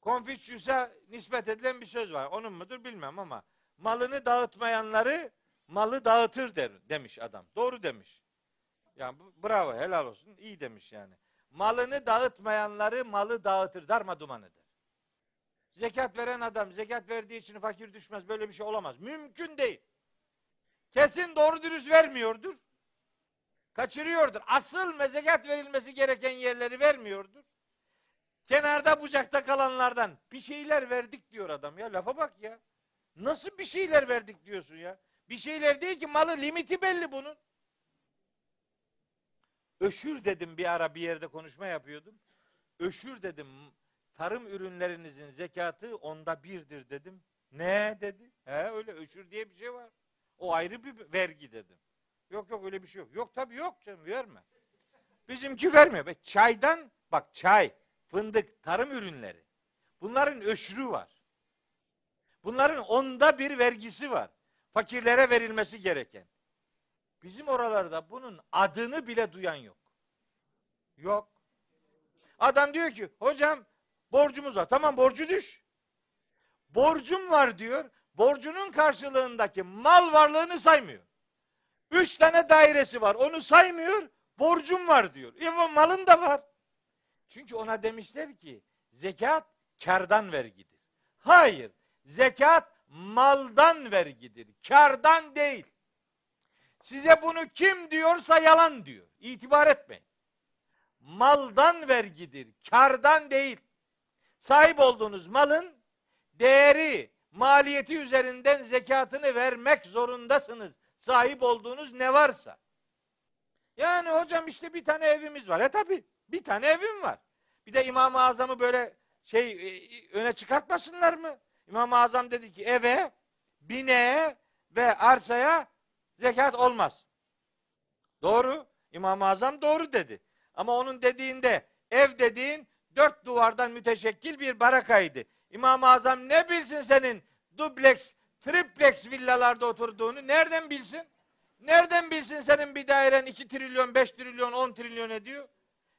Konfüçyüs'e nispet edilen bir söz var. Onun mudur bilmem ama malını dağıtmayanları malı dağıtır der, demiş adam. Doğru demiş. Yani bravo helal olsun iyi demiş yani. Malını dağıtmayanları malı dağıtır darma duman eder. Zekat veren adam zekat verdiği için fakir düşmez böyle bir şey olamaz. Mümkün değil kesin doğru dürüst vermiyordur. Kaçırıyordur. Asıl mezekat verilmesi gereken yerleri vermiyordur. Kenarda bucakta kalanlardan bir şeyler verdik diyor adam ya. Lafa bak ya. Nasıl bir şeyler verdik diyorsun ya? Bir şeyler değil ki malı limiti belli bunun. Öşür dedim bir ara bir yerde konuşma yapıyordum. Öşür dedim tarım ürünlerinizin zekatı onda birdir dedim. Ne dedi? He öyle öşür diye bir şey var. O ayrı bir vergi dedim. Yok yok öyle bir şey yok. Yok tabi yok canım verme. Bizimki vermiyor. Ve çaydan bak çay, fındık, tarım ürünleri. Bunların öşrü var. Bunların onda bir vergisi var. Fakirlere verilmesi gereken. Bizim oralarda bunun adını bile duyan yok. Yok. Adam diyor ki hocam borcumuz var. Tamam borcu düş. Borcum var diyor borcunun karşılığındaki mal varlığını saymıyor. Üç tane dairesi var. Onu saymıyor. Borcum var diyor. E malın da var. Çünkü ona demişler ki zekat kardan vergidir. Hayır. Zekat maldan vergidir. Kardan değil. Size bunu kim diyorsa yalan diyor. İtibar etmeyin. Maldan vergidir. Kardan değil. Sahip olduğunuz malın değeri maliyeti üzerinden zekatını vermek zorundasınız. Sahip olduğunuz ne varsa. Yani hocam işte bir tane evimiz var. E tabi bir tane evim var. Bir de İmam-ı Azam'ı böyle şey e, öne çıkartmasınlar mı? İmam-ı Azam dedi ki eve, bineye ve arsaya zekat olmaz. Doğru. İmam-ı Azam doğru dedi. Ama onun dediğinde ev dediğin dört duvardan müteşekkil bir barakaydı. İmam-ı Azam ne bilsin senin dupleks, triplex villalarda oturduğunu nereden bilsin? Nereden bilsin senin bir dairen 2 trilyon, 5 trilyon, 10 trilyon ediyor?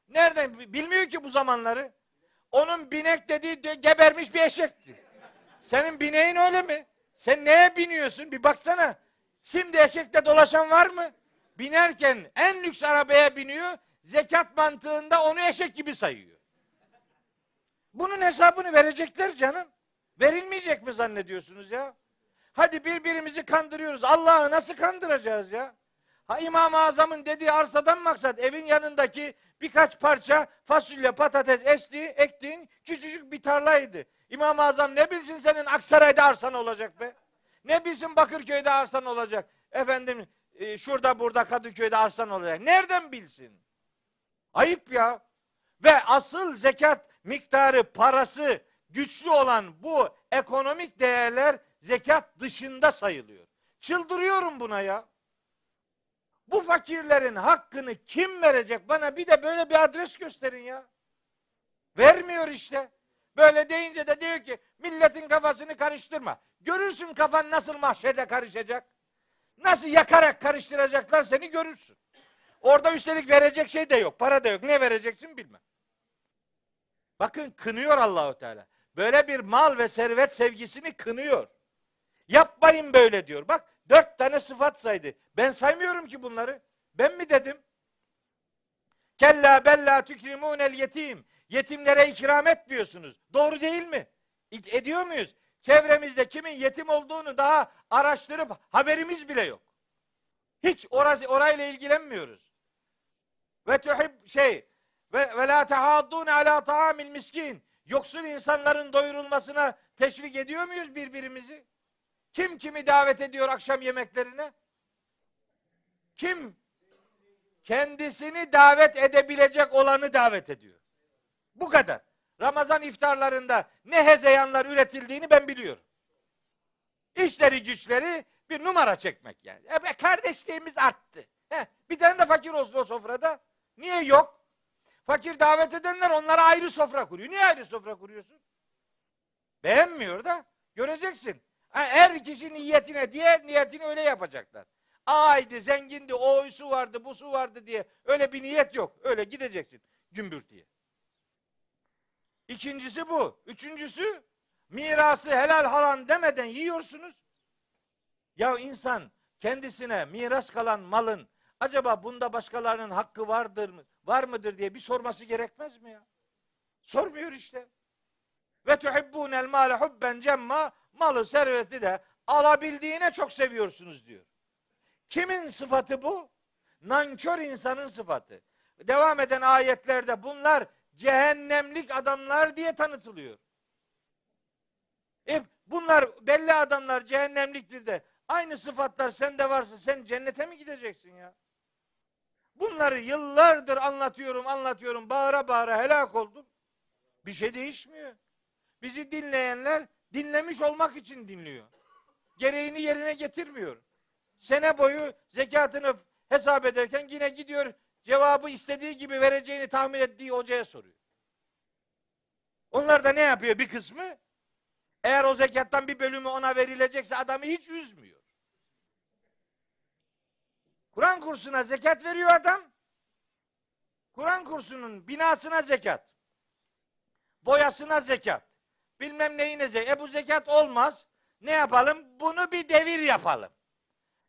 Nereden? Bilmiyor ki bu zamanları. Onun binek dediği gebermiş bir eşekti. Senin bineğin öyle mi? Sen neye biniyorsun? Bir baksana. Şimdi eşekte dolaşan var mı? Binerken en lüks arabaya biniyor. Zekat mantığında onu eşek gibi sayıyor. Bunun hesabını verecekler canım. Verilmeyecek mi zannediyorsunuz ya? Hadi birbirimizi kandırıyoruz. Allah'ı nasıl kandıracağız ya? Ha İmam-ı Azam'ın dediği arsadan maksat evin yanındaki birkaç parça fasulye, patates estiği, ektiğin küçücük bir tarlaydı. İmam-ı Azam ne bilsin senin Aksaray'da arsan olacak be? Ne bilsin Bakırköy'de arsan olacak? Efendim e, şurada burada Kadıköy'de arsan olacak. Nereden bilsin? Ayıp ya. Ve asıl zekat miktarı, parası güçlü olan bu ekonomik değerler zekat dışında sayılıyor. Çıldırıyorum buna ya. Bu fakirlerin hakkını kim verecek? Bana bir de böyle bir adres gösterin ya. Vermiyor işte. Böyle deyince de diyor ki milletin kafasını karıştırma. Görürsün kafan nasıl mahşerde karışacak. Nasıl yakarak karıştıracaklar seni görürsün. Orada üstelik verecek şey de yok. Para da yok. Ne vereceksin bilmem. Bakın kınıyor Allahu Teala. Böyle bir mal ve servet sevgisini kınıyor. Yapmayın böyle diyor. Bak dört tane sıfat saydı. Ben saymıyorum ki bunları. Ben mi dedim? Kella bella tükrimun el yetim. Yetimlere ikram etmiyorsunuz. Doğru değil mi? Ediyor muyuz? Çevremizde kimin yetim olduğunu daha araştırıp haberimiz bile yok. Hiç orası orayla ilgilenmiyoruz. Ve tuhib şey ve ve la tahaddun ala taamil miskin. Yoksul insanların doyurulmasına teşvik ediyor muyuz birbirimizi? Kim kimi davet ediyor akşam yemeklerine? Kim kendisini davet edebilecek olanı davet ediyor. Bu kadar. Ramazan iftarlarında ne hezeyanlar üretildiğini ben biliyorum. İşleri güçleri bir numara çekmek yani. E kardeşliğimiz arttı. Heh, bir tane de fakir olsun o sofrada. Niye yok? Fakir davet edenler onlara ayrı sofra kuruyor. Niye ayrı sofra kuruyorsun? Beğenmiyor da göreceksin. her kişi niyetine diye niyetini öyle yapacaklar. Aydı, zengindi, o su vardı, bu su vardı diye öyle bir niyet yok. Öyle gideceksin cümbür diye. İkincisi bu. Üçüncüsü mirası helal haram demeden yiyorsunuz. Ya insan kendisine miras kalan malın acaba bunda başkalarının hakkı vardır mı? Var mıdır diye bir sorması gerekmez mi ya? Sormuyor işte. Ve tuhibbunel male hubben cemma malı serveti de alabildiğine çok seviyorsunuz diyor. Kimin sıfatı bu? Nankör insanın sıfatı. Devam eden ayetlerde bunlar cehennemlik adamlar diye tanıtılıyor. E bunlar belli adamlar cehennemliktir de aynı sıfatlar sende varsa sen cennete mi gideceksin ya? Bunları yıllardır anlatıyorum, anlatıyorum. Bağıra bağıra helak oldum. Bir şey değişmiyor. Bizi dinleyenler dinlemiş olmak için dinliyor. Gereğini yerine getirmiyor. Sene boyu zekatını hesap ederken yine gidiyor cevabı istediği gibi vereceğini tahmin ettiği hocaya soruyor. Onlar da ne yapıyor bir kısmı? Eğer o zekattan bir bölümü ona verilecekse adamı hiç üzmüyor. Kur'an kursuna zekat veriyor adam. Kur'an kursunun binasına zekat. Boyasına zekat. Bilmem neyine zekat. E bu zekat olmaz. Ne yapalım? Bunu bir devir yapalım.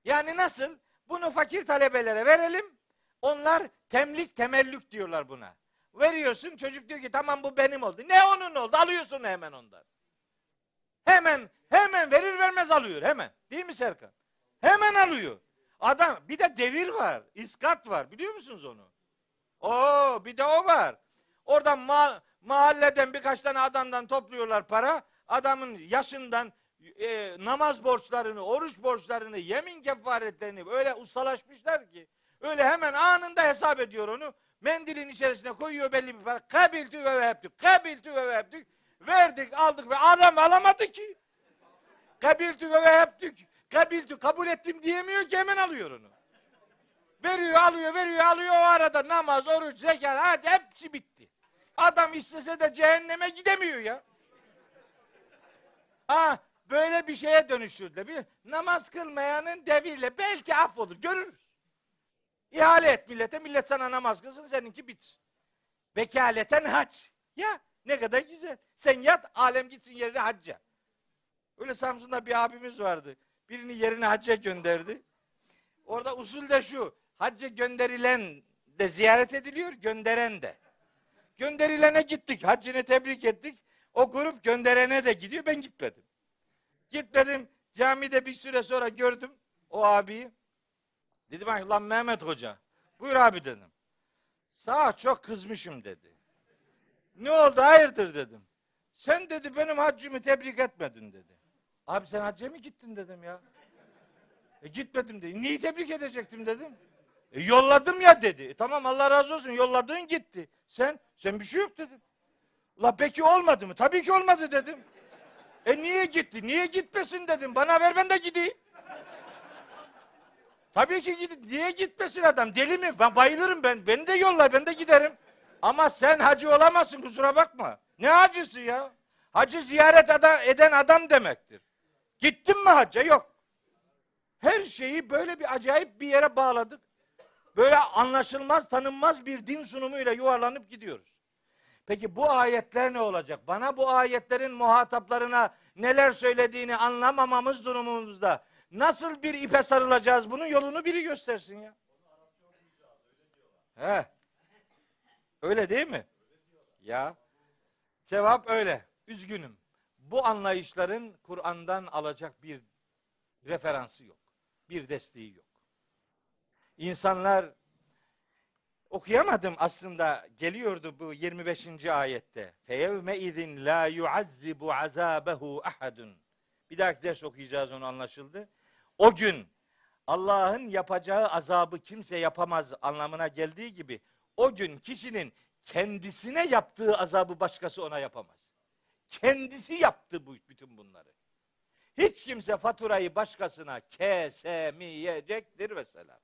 Yani nasıl? Bunu fakir talebelere verelim. Onlar temlik temellük diyorlar buna. Veriyorsun çocuk diyor ki tamam bu benim oldu. Ne onun oldu? Alıyorsun hemen ondan. Hemen hemen verir vermez alıyor hemen. Değil mi Serkan? Hemen alıyor. Adam bir de devir var, iskat var. Biliyor musunuz onu? Oo, bir de o var. Orada ma mahalleden birkaç tane adamdan topluyorlar para. Adamın yaşından e, namaz borçlarını, oruç borçlarını, yemin kefaretlerini öyle ustalaşmışlar ki öyle hemen anında hesap ediyor onu. Mendilin içerisine koyuyor belli bir para. Kabiltü ve vehebtük. Kabiltü ve vehebtük. Verdik, aldık ve adam alamadı ki. Kabiltü ve vehebtük. Kabildi, kabul ettim diyemiyor ki hemen alıyor onu. Veriyor, alıyor, veriyor, alıyor. O arada namaz, oruç, zekat, hadi hepsi bitti. Adam istese de cehenneme gidemiyor ya. Ha, böyle bir şeye dönüşür de bir namaz kılmayanın devirle belki affolur, görürüz. İhale et millete, millet sana namaz kılsın, seninki bitsin. Vekaleten hac. Ya ne kadar güzel. Sen yat, alem gitsin yerine hacca. Öyle Samsun'da bir abimiz vardı. Birini yerine hacca gönderdi. Orada usul de şu. Hacca gönderilen de ziyaret ediliyor, gönderen de. Gönderilene gittik. Haccını tebrik ettik. O grup gönderene de gidiyor. Ben gitmedim. Gitmedim. Camide bir süre sonra gördüm o abiyi. Dedim ay lan Mehmet Hoca. Buyur abi dedim. Sağ çok kızmışım dedi. Ne oldu hayırdır dedim. Sen dedi benim haccımı tebrik etmedin dedi. Abi sen hacca mı gittin dedim ya. E gitmedim dedi. Niye tebrik edecektim dedim. E, yolladım ya dedi. E, tamam Allah razı olsun yolladığın gitti. Sen sen bir şey yok dedim. La peki olmadı mı? Tabii ki olmadı dedim. E niye gitti? Niye gitmesin dedim. Bana ver ben de gideyim. Tabii ki gidip niye gitmesin adam? Deli mi? Ben bayılırım ben. Beni de yollar ben de giderim. Ama sen hacı olamazsın kusura bakma. Ne hacısı ya? Hacı ziyaret eden adam demektir. Gittin mi hacca? Yok. Her şeyi böyle bir acayip bir yere bağladık. Böyle anlaşılmaz, tanınmaz bir din sunumuyla yuvarlanıp gidiyoruz. Peki bu ayetler ne olacak? Bana bu ayetlerin muhataplarına neler söylediğini anlamamamız durumumuzda nasıl bir ipe sarılacağız? Bunun yolunu biri göstersin ya. He. Öyle değil mi? Ya. Cevap öyle. Üzgünüm bu anlayışların Kur'an'dan alacak bir referansı yok. Bir desteği yok. İnsanlar okuyamadım aslında geliyordu bu 25. ayette. Feyevme izin la yuazzibu azabehu ahadun. Bir dahaki ders okuyacağız onu anlaşıldı. O gün Allah'ın yapacağı azabı kimse yapamaz anlamına geldiği gibi o gün kişinin kendisine yaptığı azabı başkası ona yapamaz. Kendisi yaptı bu bütün bunları. Hiç kimse faturayı başkasına kesemeyecektir mesela.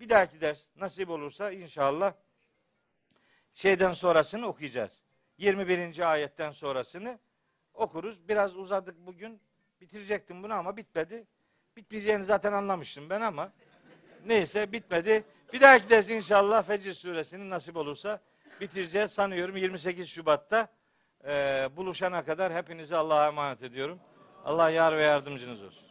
Bir dahaki ders nasip olursa inşallah şeyden sonrasını okuyacağız. 21. ayetten sonrasını okuruz. Biraz uzadık bugün. Bitirecektim bunu ama bitmedi. Bitmeyeceğini zaten anlamıştım ben ama neyse bitmedi. Bir dahaki ders inşallah Fecr suresini nasip olursa bitireceğiz sanıyorum 28 Şubat'ta. Ee, buluşana kadar hepinizi Allah'a emanet ediyorum. Allah yar ve yardımcınız olsun.